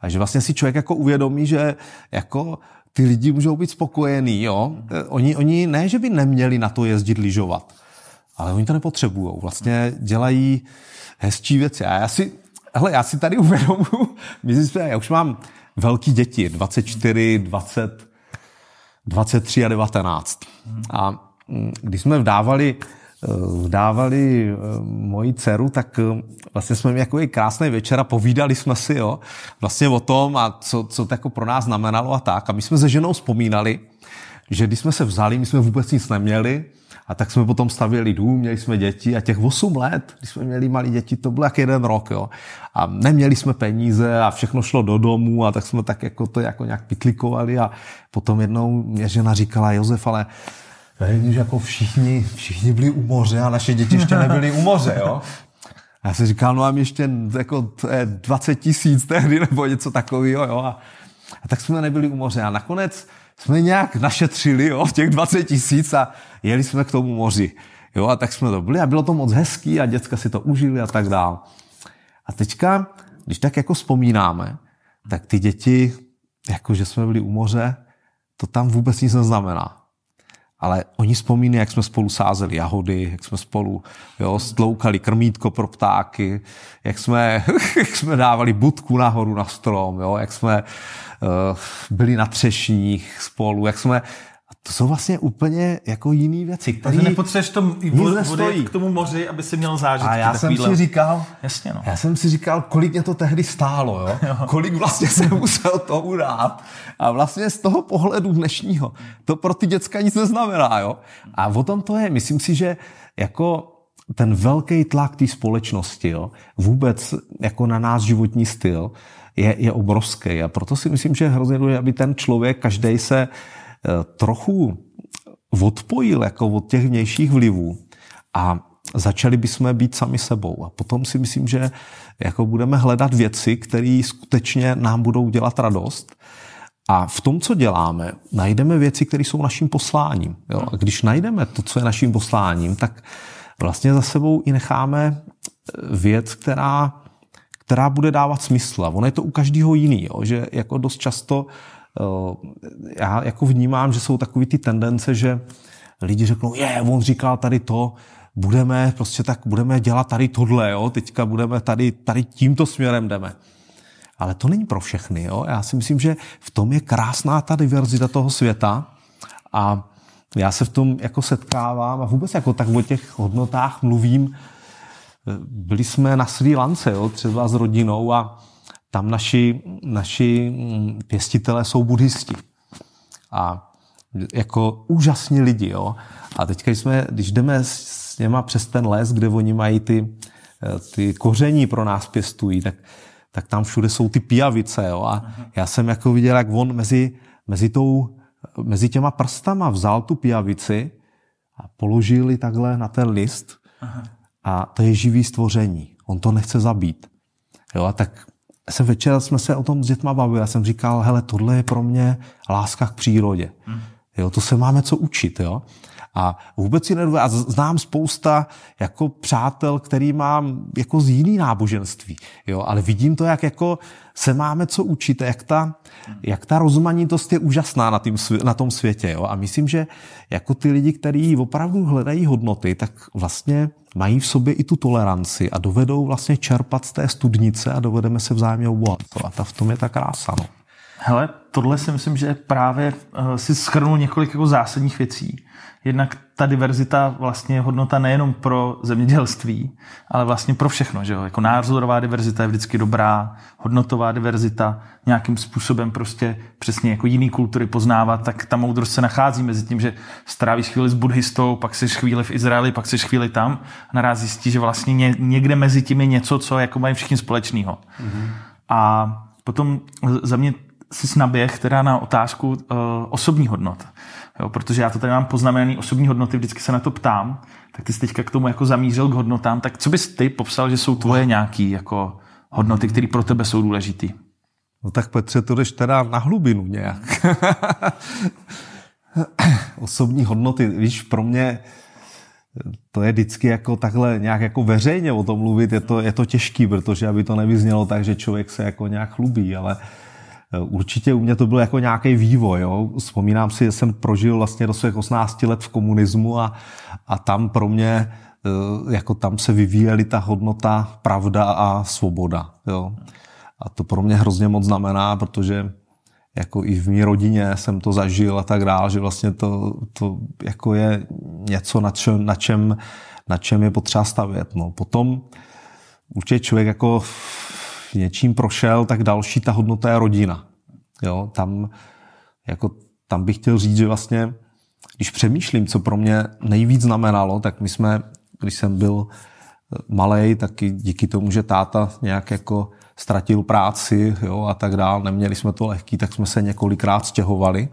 a že vlastně si člověk jako uvědomí, že jako ty lidi můžou být spokojení, jo. Oni, oni ne, že by neměli na to jezdit lyžovat, ale oni to nepotřebují. Vlastně dělají hezčí věci. A já si, hele, já si tady [LAUGHS] uvědomuji, my jsme, já už mám velký děti, 24, 20, 23 a 19. A mm, když jsme vdávali, eh, vdávali eh, moji dceru, tak eh, vlastně jsme měli jako krásný večer a povídali jsme si jo, vlastně o tom a co, co to jako pro nás znamenalo a tak. A my jsme se ženou vzpomínali, že když jsme se vzali, my jsme vůbec nic neměli, a tak jsme potom stavěli dům, měli jsme děti a těch 8 let, když jsme měli malí děti, to byl jak jeden rok, jo. A neměli jsme peníze a všechno šlo do domu a tak jsme tak jako to jako nějak pitlikovali a potom jednou mě žena říkala, Josef, ale vidíš, jako všichni, všichni byli u moře a naše děti ještě nebyly u moře, jo. A já jsem říkal, no a ještě jako 20 tisíc tehdy nebo něco takového, jo. A, a tak jsme nebyli u moře. A nakonec jsme nějak našetřili, jo, těch 20 tisíc a jeli jsme k tomu moři. Jo, a tak jsme to byli a bylo to moc hezký a děcka si to užili a tak dál. A teďka, když tak jako vzpomínáme, tak ty děti, jako že jsme byli u moře, to tam vůbec nic neznamená ale oni vzpomínají, jak jsme spolu sázeli jahody, jak jsme spolu jo, stloukali krmítko pro ptáky, jak jsme, [LAUGHS] jak jsme dávali budku nahoru na strom, jo, jak jsme uh, byli na třešních spolu, jak jsme to jsou vlastně úplně jako jiný věci, Který Takže nepotřebuješ to vody k tomu moři, aby si měl zážitky. A já jsem si říkal, Jasně no. já jsem si říkal, kolik mě to tehdy stálo, jo? [LAUGHS] jo. kolik vlastně jsem musel to dát. A vlastně z toho pohledu dnešního, to pro ty děcka nic neznamená. Jo? A o tom to je. Myslím si, že jako ten velký tlak té společnosti, jo, vůbec jako na nás životní styl, je, je obrovský. A proto si myslím, že je hrozně důležité, aby ten člověk, každý se Eh, trochu odpojil jako od těch vnějších vlivů a začali bychom být sami sebou. A potom si myslím, že jako budeme hledat věci, které skutečně nám budou dělat radost. A v tom, co děláme, najdeme věci, které jsou naším posláním. Jo? A když najdeme to, co je naším posláním, tak vlastně za sebou i necháme eh, věc, která, která bude dávat smysl. A ono je to u každého jiný, jo? že jako dost často uh, Eh, já jako vnímám, že jsou takové ty tendence, že lidi řeknou, je, on říkal tady to, budeme prostě tak, budeme dělat tady tohle, jo, teďka budeme tady, tady tímto směrem jdeme. Ale to není pro všechny, jo. Já si myslím, že v tom je krásná ta diverzita toho světa a já se v tom jako setkávám a vůbec jako tak o těch hodnotách mluvím. Eh, byli jsme na Sri Lance, jo, třeba s rodinou a tam naši, naši mm, pěstitelé jsou buddhisti. A jako úžasní lidi, jo. A teď, když, jsme, když jdeme s něma přes ten les, kde oni mají ty, eh, ty koření pro nás pěstují, tak, tak tam všude jsou ty pijavice, jo. A mhm. já jsem jako viděl, jak on mezi, mezi, tou, mezi těma prstama vzal tu pijavici a položil ji takhle na ten list. Aha. A to je živý stvoření. On to nechce zabít. Jo, a tak jsem večer jsme se o tom s dětma bavili. Já jsem říkal, hele, tohle je pro mě láska k přírodě. Hmm. Jo, to se máme co učit, jo. A vůbec si nedovedu, a znám spousta jako přátel, který mám jako z jiný náboženství, jo, ale vidím to, jak jako se máme co učit, jak ta, jak ta rozmanitost je úžasná na, tým, na tom světě. Jo? A myslím, že jako ty lidi, kteří opravdu hledají hodnoty, tak vlastně mají v sobě i tu toleranci a dovedou vlastně čerpat z té studnice a dovedeme se vzájemně obohat. A ta v tom je ta krása. No. Hele, tohle si myslím, že právě uh, si schrnul několik jako zásadních věcí jednak ta diverzita vlastně je hodnota nejenom pro zemědělství, ale vlastně pro všechno. Že jo? Jako názorová diverzita je vždycky dobrá, hodnotová diverzita, nějakým způsobem prostě přesně jako jiný kultury poznávat, tak ta moudrost se nachází mezi tím, že strávíš chvíli s buddhistou, pak jsi chvíli v Izraeli, pak jsi chvíli tam a naraz zjistí, že vlastně někde mezi tím je něco, co jako mají všichni společného. Mm-hmm. A potom za mě si naběh teda na otázku uh, osobní hodnot. Jo, protože já to tady mám poznamenaný osobní hodnoty, vždycky se na to ptám, tak ty jsi teďka k tomu jako zamířil k hodnotám, tak co bys ty popsal, že jsou tvoje nějaký jako hodnoty, které pro tebe jsou důležité? No tak Petře, to jdeš teda na hlubinu nějak. [LAUGHS] osobní hodnoty, víš, pro mě to je vždycky jako takhle nějak jako veřejně o tom mluvit, je to, je to těžký, protože aby to nevyznělo tak, že člověk se jako nějak hlubí, ale uh, Eh, určitě u mě to byl jako nějaký vývoj. Jo. Vzpomínám si, že jsem prožil vlastně do svých 18 let v komunismu a, a tam pro mě eh, jako tam se vyvíjely ta hodnota pravda a svoboda. Jo. A to pro mě hrozně moc znamená, protože jako i v mý rodině jsem to zažil a tak dál, že vlastně to, to jako je něco, na čem, na, čem, na čem je potřeba stavět. No. Potom určitě člověk jako něčím prošel, tak další ta hodnota je rodina. Jo, tam, jako, tam bych chtěl říct, že vlastně, když přemýšlím, co pro mě nejvíc znamenalo, tak my jsme, když jsem byl eh, malej, i díky tomu, že táta nějak jako ztratil práci jo, a tak dál, neměli jsme to lehký, tak jsme se několikrát stěhovali.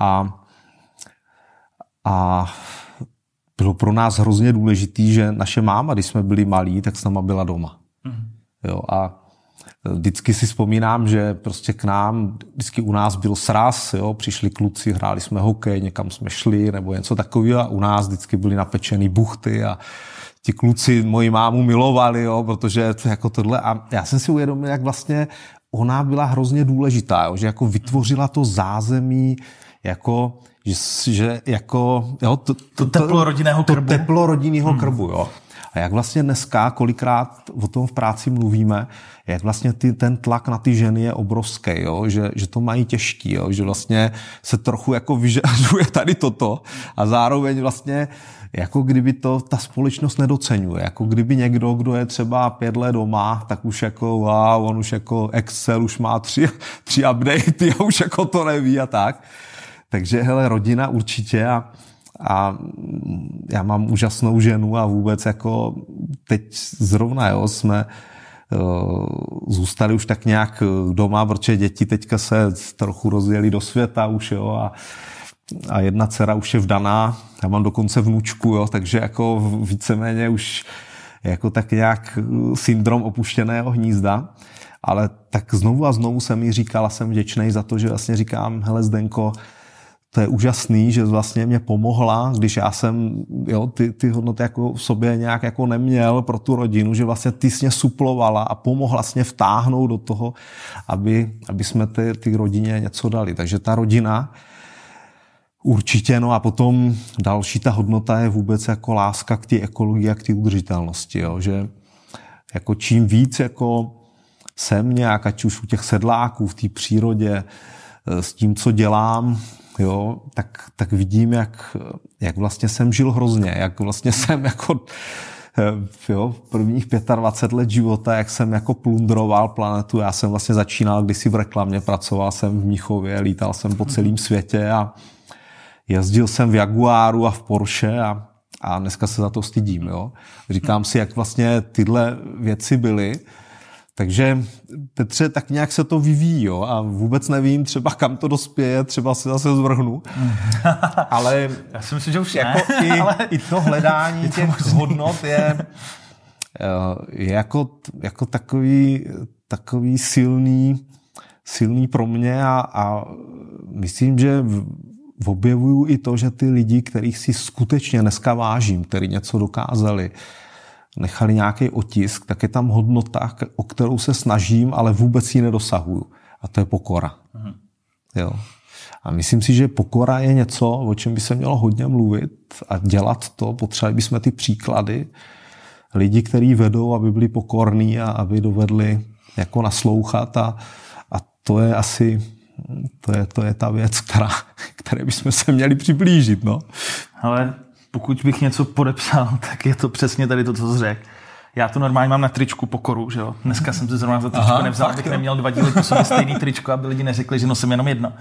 A, a bylo pro nás hrozně důležitý, že naše máma, když jsme byli malí, tak s náma byla doma. Jo, a eh, vždycky si vzpomínám, že prostě k nám, vždycky u nás byl sraz, jo, přišli kluci, hráli jsme hokej, někam jsme šli nebo něco takového a u nás vždycky byly napečený buchty a ti kluci moji mámu milovali, jo, protože to jako tohle a já jsem si uvědomil, jak vlastně ona byla hrozně důležitá, jo, že jako vytvořila to zázemí, jako že, že jako, jo, to, to, to teplo rodinného krbu. To teplo rodinného hmm. krbu, jo. A jak vlastně dneska, kolikrát o tom v práci mluvíme, jak vlastně ty, ten tlak na ty ženy je obrovský, jo? Že, že to mají těžký, jo? že vlastně se trochu jako vyžaduje tady toto a zároveň vlastně jako kdyby to ta společnost nedocenuje. Jako kdyby někdo, kdo je třeba pět let doma, tak už jako wow, on už jako Excel už má tři, tři updaty a už jako to neví a tak. Takže hele, rodina určitě a a já mám úžasnou ženu a vůbec jako teď zrovna jo, jsme eh, zůstali už tak nějak eh, doma, protože děti teďka se trochu rozjeli do světa už jo a, a jedna dcera už je vdaná, já mám dokonce vnučku, jo, takže jako víceméně už jako tak nějak eh, syndrom opuštěného hnízda. Ale tak znovu a znovu jsem mi říkal a jsem vděčný za to, že vlastně říkám, hele Zdenko, to je úžasný, že vlastně mě pomohla, když já jsem jo, ty, ty hodnoty jako v sobě nějak jako neměl pro tu rodinu, že vlastně ty sně suplovala a pomohla sně vtáhnout do toho, aby, aby jsme ty, ty rodině něco dali. Takže ta rodina určitě, no a potom další ta hodnota je vůbec jako láska k té ekologii a k té udržitelnosti, jo, že jako čím víc jako jsem nějak, ať už u těch sedláků v té přírodě, eh, s tím, co dělám, jo, tak, tak vidím, jak, jak vlastně jsem žil hrozně, jak vlastně jsem jako eh, jo, prvních 25 let života, jak jsem jako plundroval planetu. Já jsem vlastně začínal kdysi v reklamě, pracoval jsem v Míchově, lítal jsem po celém mhm. světě a jezdil jsem v Jaguáru a v Porsche a, a dneska se za to stydím. Jo. Říkám si, jak vlastně tyhle věci byly takže Petře, tak nějak se to vyvíjí jo? a vůbec nevím, třeba kam to dospěje, třeba se zase zvrhnu. [LAUGHS] Ale já si myslím, že už jako ne, i, [LAUGHS] ale... i to hledání [LAUGHS] to těch hodnot je, eh, je jako, jako takový, takový silný, silný pro mě a, a myslím, že objevuju i to, že ty lidi, kterých si skutečně dneska vážím, který něco dokázali, nechali nějaký otisk, tak je tam hodnota, o kterou se snažím, ale vůbec ji nedosahuju. A to je pokora. Mhm. Jo. A myslím si, že pokora je něco, o čem by se mělo hodně mluvit a dělat to. Potřebovali bychom ty příklady lidi, kteří vedou, aby byli pokorní a aby dovedli jako naslouchat a, a to je asi to je, to je ta věc, která, [LAUGHS] které bychom se měli přiblížit. No. Ale pokud bych něco podepsal, [LAUGHS] tak je to přesně tady to, co jsi řekl. Já to normálně mám na tričku pokoru, že jo. Dneska jsem si zrovna za tričko Aha, nevzal, abych neměl dva díly po sobě stejný tričko, aby lidi neřekli, že nosím jenom jedno.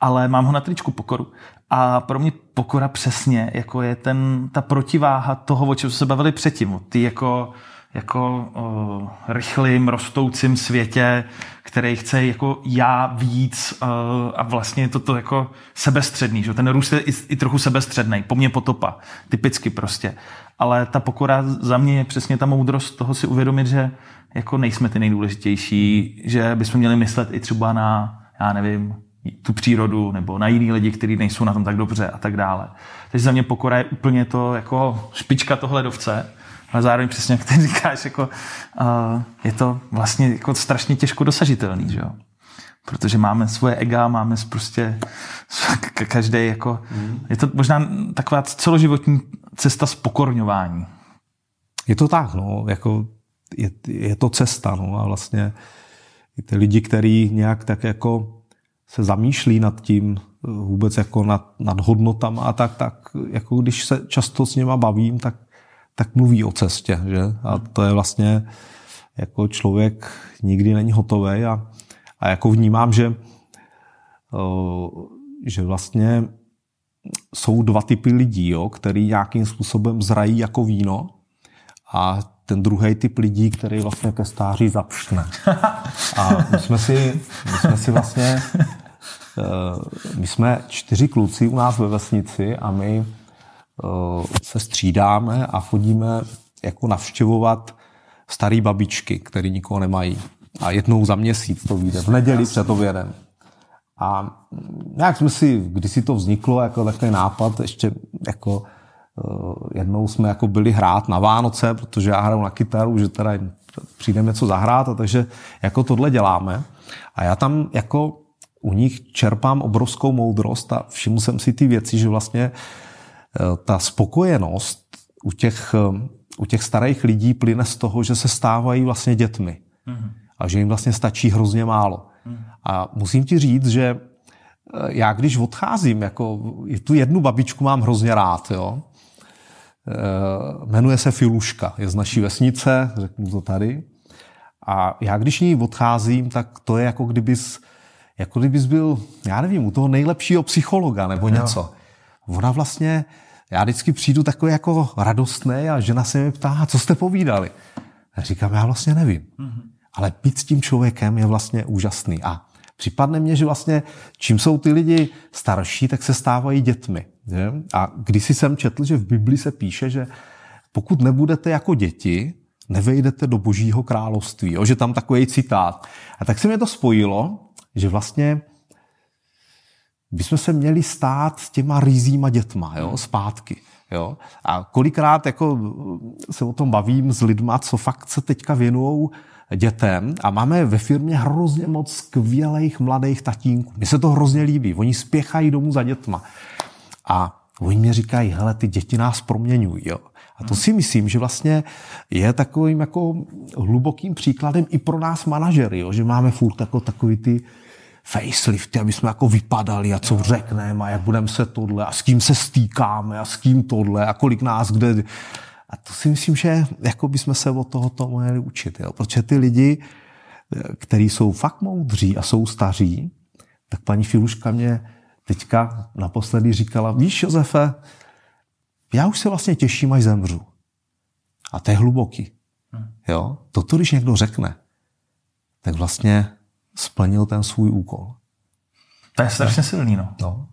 Ale mám ho na tričku pokoru. A pro mě pokora přesně jako je ten, ta protiváha toho, o čem se bavili předtím. Ty jako jako uh, rychlým, rostoucím světě, který chce jako já víc a vlastně je to, to jako sebestředný, že ten růst je i, i trochu sebestředný, po mně potopa, typicky prostě. Ale ta pokora za mě je přesně ta moudrost toho si uvědomit, že jako nejsme ty nejdůležitější, že bychom měli myslet i třeba na, já nevím, tu přírodu nebo na jiný lidi, kteří nejsou na tom tak dobře a tak dále. Takže za mě pokora je úplně to jako špička toho ledovce ale zároveň přesně, jak ty říkáš, jako, uh, je to vlastně jako strašně těžko dosažitelný, že jo? protože máme svoje ega, máme prostě každý jako, mm. je to možná taková celoživotní cesta spokorňování. Je to tak, no, jako je, je to cesta, no a vlastně ty lidi, kteří nějak tak jako se zamýšlí nad tím, eh, vůbec jako nad, nad hodnotama a tak, tak jako když se často s něma bavím, tak tak mluví o cestě, že? A hmm. to je vlastně, jako člověk nikdy není hotový a, a jako vnímám, že, že vlastně jsou dva typy lidí, jo, který nějakým způsobem zrají jako víno a ten druhý typ lidí, který vlastně ke stáří zapšne. A my jsme si, my jsme si vlastně, e, my jsme čtyři kluci u nás ve vesnici a my Eh, se střídáme a chodíme jako navštěvovat starý babičky, které nikoho nemají. A jednou za měsíc to vyjde, v neděli to vědem. A nějak jsme si, když si to vzniklo, jako takový nápad, ještě jako eh, jednou jsme jako byli hrát na Vánoce, protože já hraju na kytaru, že teda přijde něco zahrát, a takže jako tohle děláme. A já tam jako u nich čerpám obrovskou moudrost a všiml jsem si ty věci, že vlastně uh, Eh, ta spokojenost u těch, eh, u těch starých lidí plyne z toho, že se stávají vlastně dětmi mhm. a že jim vlastně stačí hrozně málo. Mhm. A musím ti říct, že eh, já když odcházím, jako tu jednu babičku mám hrozně rád, jo. Jmenuje se Filuška, je z naší vesnice, řeknu to tady. A já když ní odcházím, tak to je jako kdybys, jako kdybys byl, já nevím, u toho nejlepšího psychologa nebo něco. Ona vlastně já vždycky přijdu takový jako radostný a žena se mi ptá, co jste povídali? A říkám, já vlastně nevím. Mm-hmm. Ale být s tím člověkem je vlastně úžasný. A připadne mně, že vlastně čím jsou ty lidi starší, tak se stávají dětmi. Že? A kdysi jsem četl, že v Bibli se píše, že pokud nebudete jako děti, nevejdete do božího království. Jo? Že tam takový citát. A tak se mě to spojilo, že vlastně bychom se měli stát s těma rizíma dětma, jo, hmm. zpátky. Jo? A kolikrát jako se o tom bavím s lidma, co fakt se teďka věnují dětem a máme ve firmě hrozně moc skvělých mladých tatínků. Mně se to hrozně líbí. Oni spěchají domů za dětma. A oni mě říkají, hele, ty děti nás proměňují. Jo? A to hmm. si myslím, že vlastně je takovým jako hlubokým příkladem i pro nás manažery, jo? že máme furt jako takový ty facelifty, aby jsme jako vypadali a co no. řekneme a jak budeme se tohle a s kým se stýkáme a s kým tohle a kolik nás kde. A to si myslím, že jako bychom se od tohoto měli učit, jo? protože ty lidi, eh, kteří jsou fakt moudří a jsou staří, tak paní Filuška mě teďka naposledy říkala, víš Josefe, já už se vlastně těším, až zemřu. A to je hluboký. Hmm. Jo? Toto, když někdo řekne, tak vlastně splnil ten svůj úkol. To je strašně silný, no. no.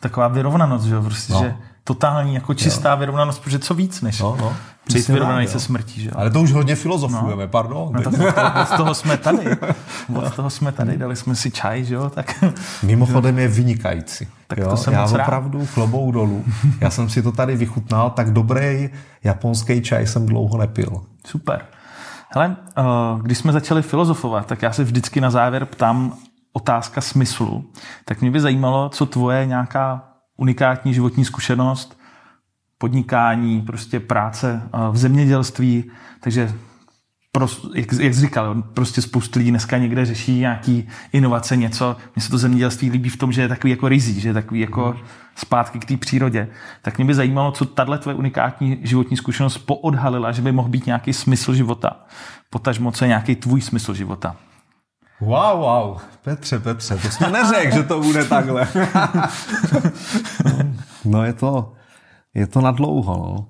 Taková vyrovnanost, že jo, prostě, no. že totální, jako čistá jo. vyrovnanost, protože co víc než no, no. Přijít vyrovnaný se smrtí. Že? Ale to už hodně filozofujeme, no. pardon. No, tak od, toho, od toho jsme tady. Od toho jsme tady, dali jsme si čaj, že jo? Tak, Mimochodem je vynikající. Tak jo? to jsem Já opravdu rád. klobou dolů. Já jsem si to tady vychutnal, tak dobrý japonský čaj jsem dlouho nepil. Super. Hele, eh, když jsme začali filozofovat, tak já se vždycky na závěr ptám otázka smyslu. Tak mě by zajímalo, co tvoje nějaká unikátní životní zkušenost, podnikání, prostě práce eh, v zemědělství, takže jak, jak jsi říkal, prostě spoustu lidí dneska někde řeší nějaký inovace, něco. Mně se to zemědělství líbí v tom, že je takový jako rizí, že je takový jako mhm zpátky k té přírodě, tak mě by zajímalo, co tahle tvoje unikátní životní zkušenost poodhalila, že by mohl být nějaký smysl života. Potažmo, co je nějaký tvůj smysl života. Wow, wow. Petře, Petře, to jsme neřekl, že to bude takhle. [LAUGHS] no je to, je to nadlouho, no.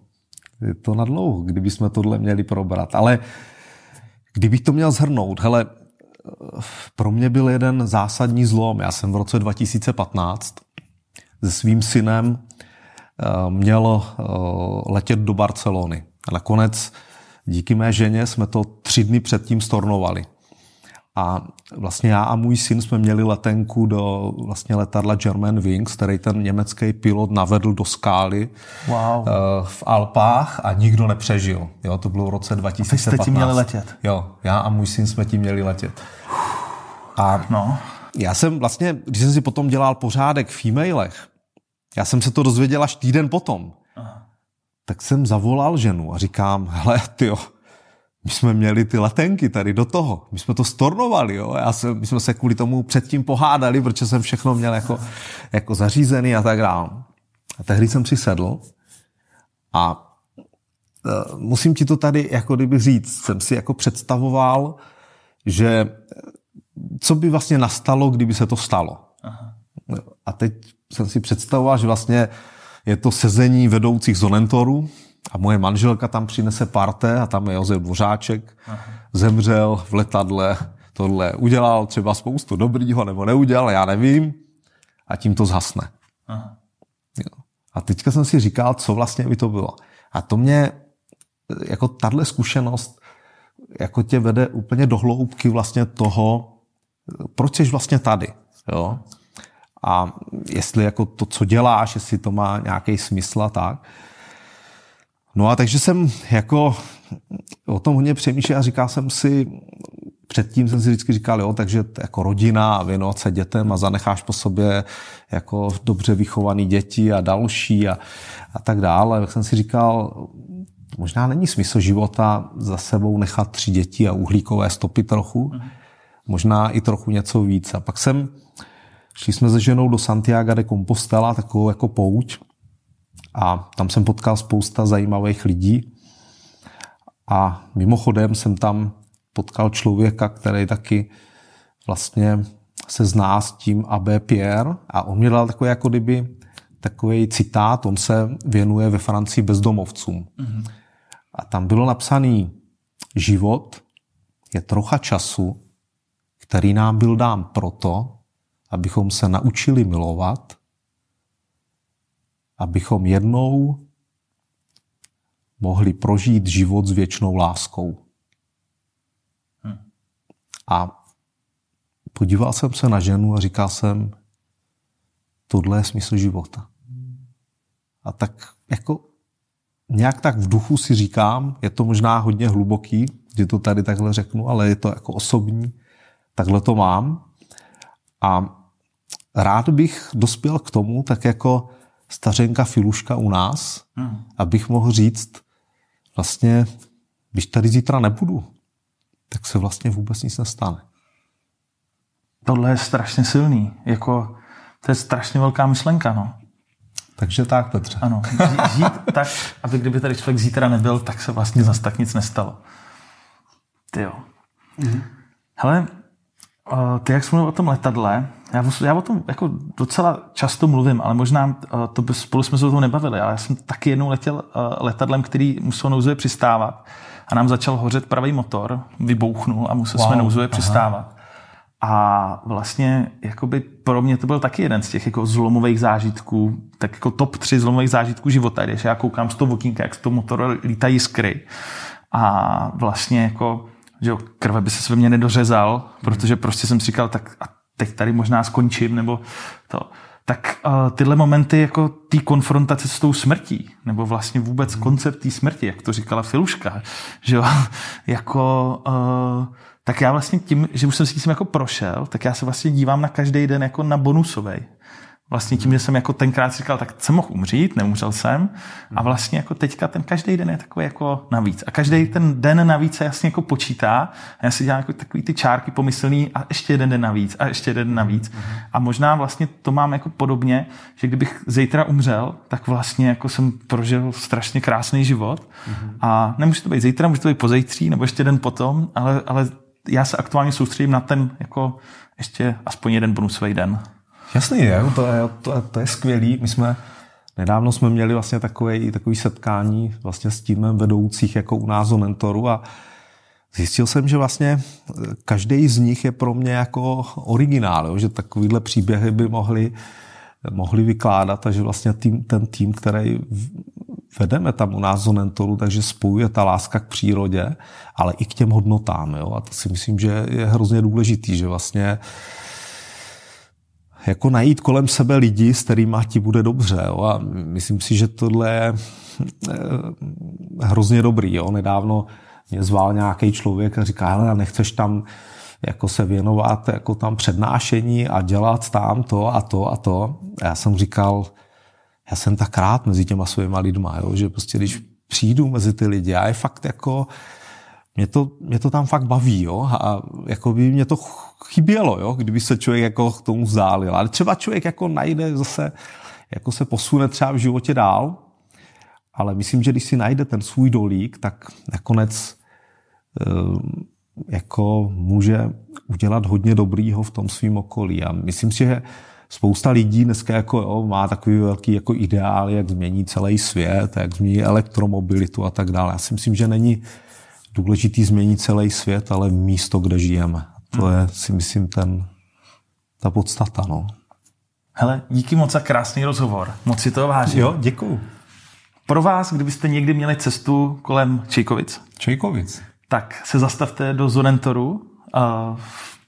Je to nadlouho, kdyby jsme tohle měli probrat. Ale kdybych to měl zhrnout, hele, eh, pro mě byl jeden zásadní zlom. Já jsem v roce 2015 se svým synem eh, měl eh, letět do Barcelony. A nakonec díky mé ženě jsme to tři dny předtím stornovali. A vlastně já a můj syn jsme měli letenku do vlastně letadla German Wings, který ten německý pilot navedl do skály wow. Eh, v Alpách a nikdo nepřežil. Jo, to bylo v roce 2015. A jste tím měli letět? Jo, já a můj syn jsme tím měli letět. A no. já jsem vlastně, když jsem si potom dělal pořádek v e-mailech, já jsem se to dozvěděl až týden potom. Aha. Tak jsem zavolal ženu a říkám, hele, tyjo, my jsme měli ty letenky tady do toho. My jsme to stornovali, jo. Já jsem, my jsme se kvůli tomu předtím pohádali, protože jsem všechno měl jako, jako zařízený a tak dále. A tehdy jsem přisedl a e, musím ti to tady jako kdyby říct. Jsem si jako představoval, že e, co by vlastně nastalo, kdyby se to stalo. A teď jsem si představoval, že vlastně je to sezení vedoucích zonentorů a moje manželka tam přinese parte a tam je Josef Dvořáček, Aha. zemřel v letadle, tohle udělal třeba spoustu dobrýho nebo neudělal, já nevím, a tím to zhasne. Aha. Jo. A teďka jsem si říkal, co vlastně by to bylo. A to mě, jako tahle zkušenost, jako tě vede úplně do hloubky vlastně toho, proč jsi vlastně tady. Jo? a jestli jako to, co děláš, jestli to má nějaký smysl a tak. No a takže jsem jako o tom hodně přemýšlel a říkal jsem si, předtím jsem si vždycky říkal, jo, takže jako rodina a věnovat se dětem a zanecháš po sobě jako dobře vychovaný děti a další a, a tak dále. Tak jsem si říkal, možná není smysl života za sebou nechat tři děti a uhlíkové stopy trochu, mhm. možná i trochu něco víc. A pak jsem Šli jsme se ženou do Santiago de Compostela, takovou jako pouť. A tam jsem potkal spousta zajímavých lidí. A mimochodem jsem tam potkal člověka, který taky vlastně se zná s tím AB Pierre a on mě dal takový jako kdyby takový citát, on se věnuje ve Francii bezdomovcům. Mm-hmm. A tam bylo napsaný život je trocha času, který nám byl dán proto, abychom se naučili milovat, abychom jednou mohli prožít život s věčnou láskou. Hm. A podíval jsem se na ženu a říkal jsem, tohle je smysl života. A tak jako nějak tak v duchu si říkám, je to možná hodně hluboký, že to tady takhle řeknu, ale je to jako osobní, takhle to mám. A rád bych dospěl k tomu, tak jako stařenka Filuška u nás, hmm. abych mohl říct, vlastně, když tady zítra nebudu, tak se vlastně vůbec nic nestane. Tohle je strašně silný. Jako, to je strašně velká myšlenka, no. Takže tak, Petře. Ano, žít tak, aby kdyby tady člověk zítra nebyl, tak se vlastně zase tak nic nestalo. Ty jo. Mm-hmm. Hele, ty, jak jsi mluvil o tom letadle, já, já o tom jako docela často mluvím, ale možná eh, to by, spolu jsme se o tom nebavili, ale já jsem taky jednou letěl eh, letadlem, který musel nouzově přistávat a nám začal hořet pravý motor, vybouchnul a musel wow, jsme nouzově aha. přistávat. A vlastně jakoby pro mě to byl taky jeden z těch jako zlomových zážitků, tak jako top 3 zlomových zážitků života, když já koukám z toho okýnka, jak z toho motoru lítají skry. A vlastně jako že jo, krve by se ve mně nedořezal, protože prostě jsem si říkal, tak a teď tady možná skončím, nebo to. Tak uh, tyhle momenty jako té konfrontace s tou smrtí, nebo vlastně vůbec hmm. koncept té smrti, jak to říkala Filuška, že jo, [LAUGHS] jako uh, tak já vlastně tím, že už jsem si tím jako prošel, tak já se vlastně dívám na každý den jako na bonusový. Vlastně tím, že jsem jako tenkrát říkal, tak jsem mohl umřít, neumřel jsem. A hmm. vlastně jako teďka ten každý den je takový jako navíc. A každý ten den navíc se jasně jako počítá. A já si dělám jako takový ty čárky pomyslný a ještě jeden den navíc a ještě jeden den navíc. Hmm, hmm. A možná vlastně to mám jako podobně, že kdybych zítra umřel, tak vlastně jako jsem prožil strašně krásný život. A nemůže to být zítra, může to být pozejtří nebo ještě den potom, ale, ale já se aktuálně soustředím na ten jako ještě aspoň jeden bonusový den. Jasný, je, to, je, to, to je skvělý. My jsme Nedávno jsme měli vlastně takové, takové setkání vlastně s týmem vedoucích jako u nás o mentoru a zjistil jsem, že vlastně e, každý z nich je pro mě jako originál, jo? že takovýhle příběhy by mohli, mohli vykládat a že vlastně tým, ten tým, který vedeme tam u nás o mentoru, takže spojuje ta láska k přírodě, ale i k těm hodnotám. Jo? A to si myslím, že je hrozně důležitý, že vlastně uh, jako najít kolem sebe lidi, s kterými ti bude dobře. Jo? A myslím si, že tohle je eh, hrozně dobrý. Jo? Nedávno mě zval nějaký člověk a říká, hele, nechceš tam jako se věnovat jako tam přednášení a dělat tam to a to a to. A já jsem říkal, já jsem tak rád mezi těma svýma lidma, jo? že prostě když přijdu mezi ty lidi, já je fakt jako, mě to, mě to tam fakt baví, jo, a jako by mě to chybělo, jo, kdyby se člověk jako k tomu vzdálil. Ale třeba člověk jako najde zase, jako se posune třeba v životě dál, ale myslím, že když si najde ten svůj dolík, tak nakonec eh, jako může udělat hodně dobrýho v tom svém okolí. A myslím si, že spousta lidí dneska jako, jo, má takový velký jako ideál, jak změní celý svět, jak změní elektromobilitu a tak dále. Já si myslím, že není, důležitý změnit celý svět, ale místo, kde žijeme. To hmm. je, si myslím, ten, ta podstata. No. Hele, díky moc za krásný rozhovor. Moc si to vážím. Jo, děkuju. Pro vás, kdybyste někdy měli cestu kolem Čejkovic? Čejkovic. Tak se zastavte do Zonentoru. Uh,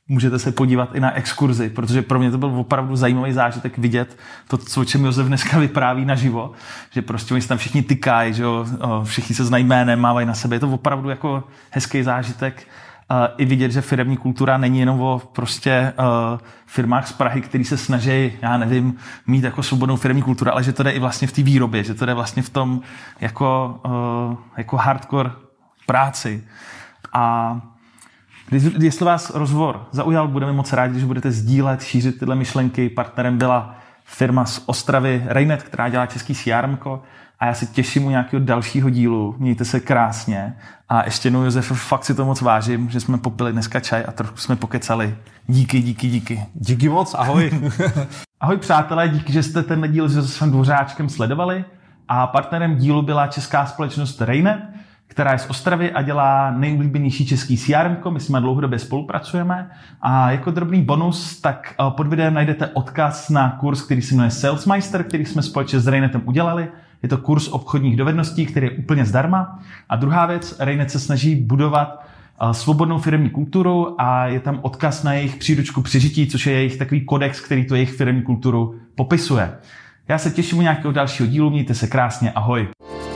můžete se podívat i na exkurzi, protože pro mě to byl opravdu zajímavý zážitek vidět to, co o čem Josef dneska vypráví naživo, že prostě oni se tam všichni tykají, že jo, všichni se znají jménem, mávají na sebe, je to opravdu jako hezký zážitek i vidět, že firemní kultura není jenom o prostě uh, firmách z Prahy, který se snaží, já nevím, mít jako svobodnou firmní kulturu, ale že to jde i vlastně v té výrobě, že to jde vlastně v tom jako, uh, jako hardcore práci. A Jestli vás rozhovor zaujal, budeme moc rádi, když budete sdílet, šířit tyhle myšlenky. Partnerem byla firma z Ostravy Reinet, která dělá český siármko, a já se těším u nějakého dalšího dílu. Mějte se krásně a ještě jednou Josef, fakt si to moc vážím, že jsme popili dneska čaj a trošku jsme pokecali. Díky, díky, díky. Díky moc, ahoj. [LAUGHS] ahoj přátelé, díky, že jste ten díl s Josefem Dvořáčkem sledovali a partnerem dílu byla česká společnost Reinet která je z Ostravy a dělá nejulíbenější český CRM, my s nimi dlouhodobě spolupracujeme a jako drobný bonus, tak eh, pod videem najdete odkaz na kurz, který se jmenuje Salesmeister, který jsme společně s Rainetem udělali. Je to kurz obchodních dovedností, který je úplně zdarma. A druhá věc, Rainet se snaží budovat eh, svobodnou firmní kulturu a je tam odkaz na jejich příručku přežití, což je jejich takový kodex, který tu jejich firmní kulturu popisuje. Já se těším u nějakého dalšího dílu, mějte se krásně, ahoj.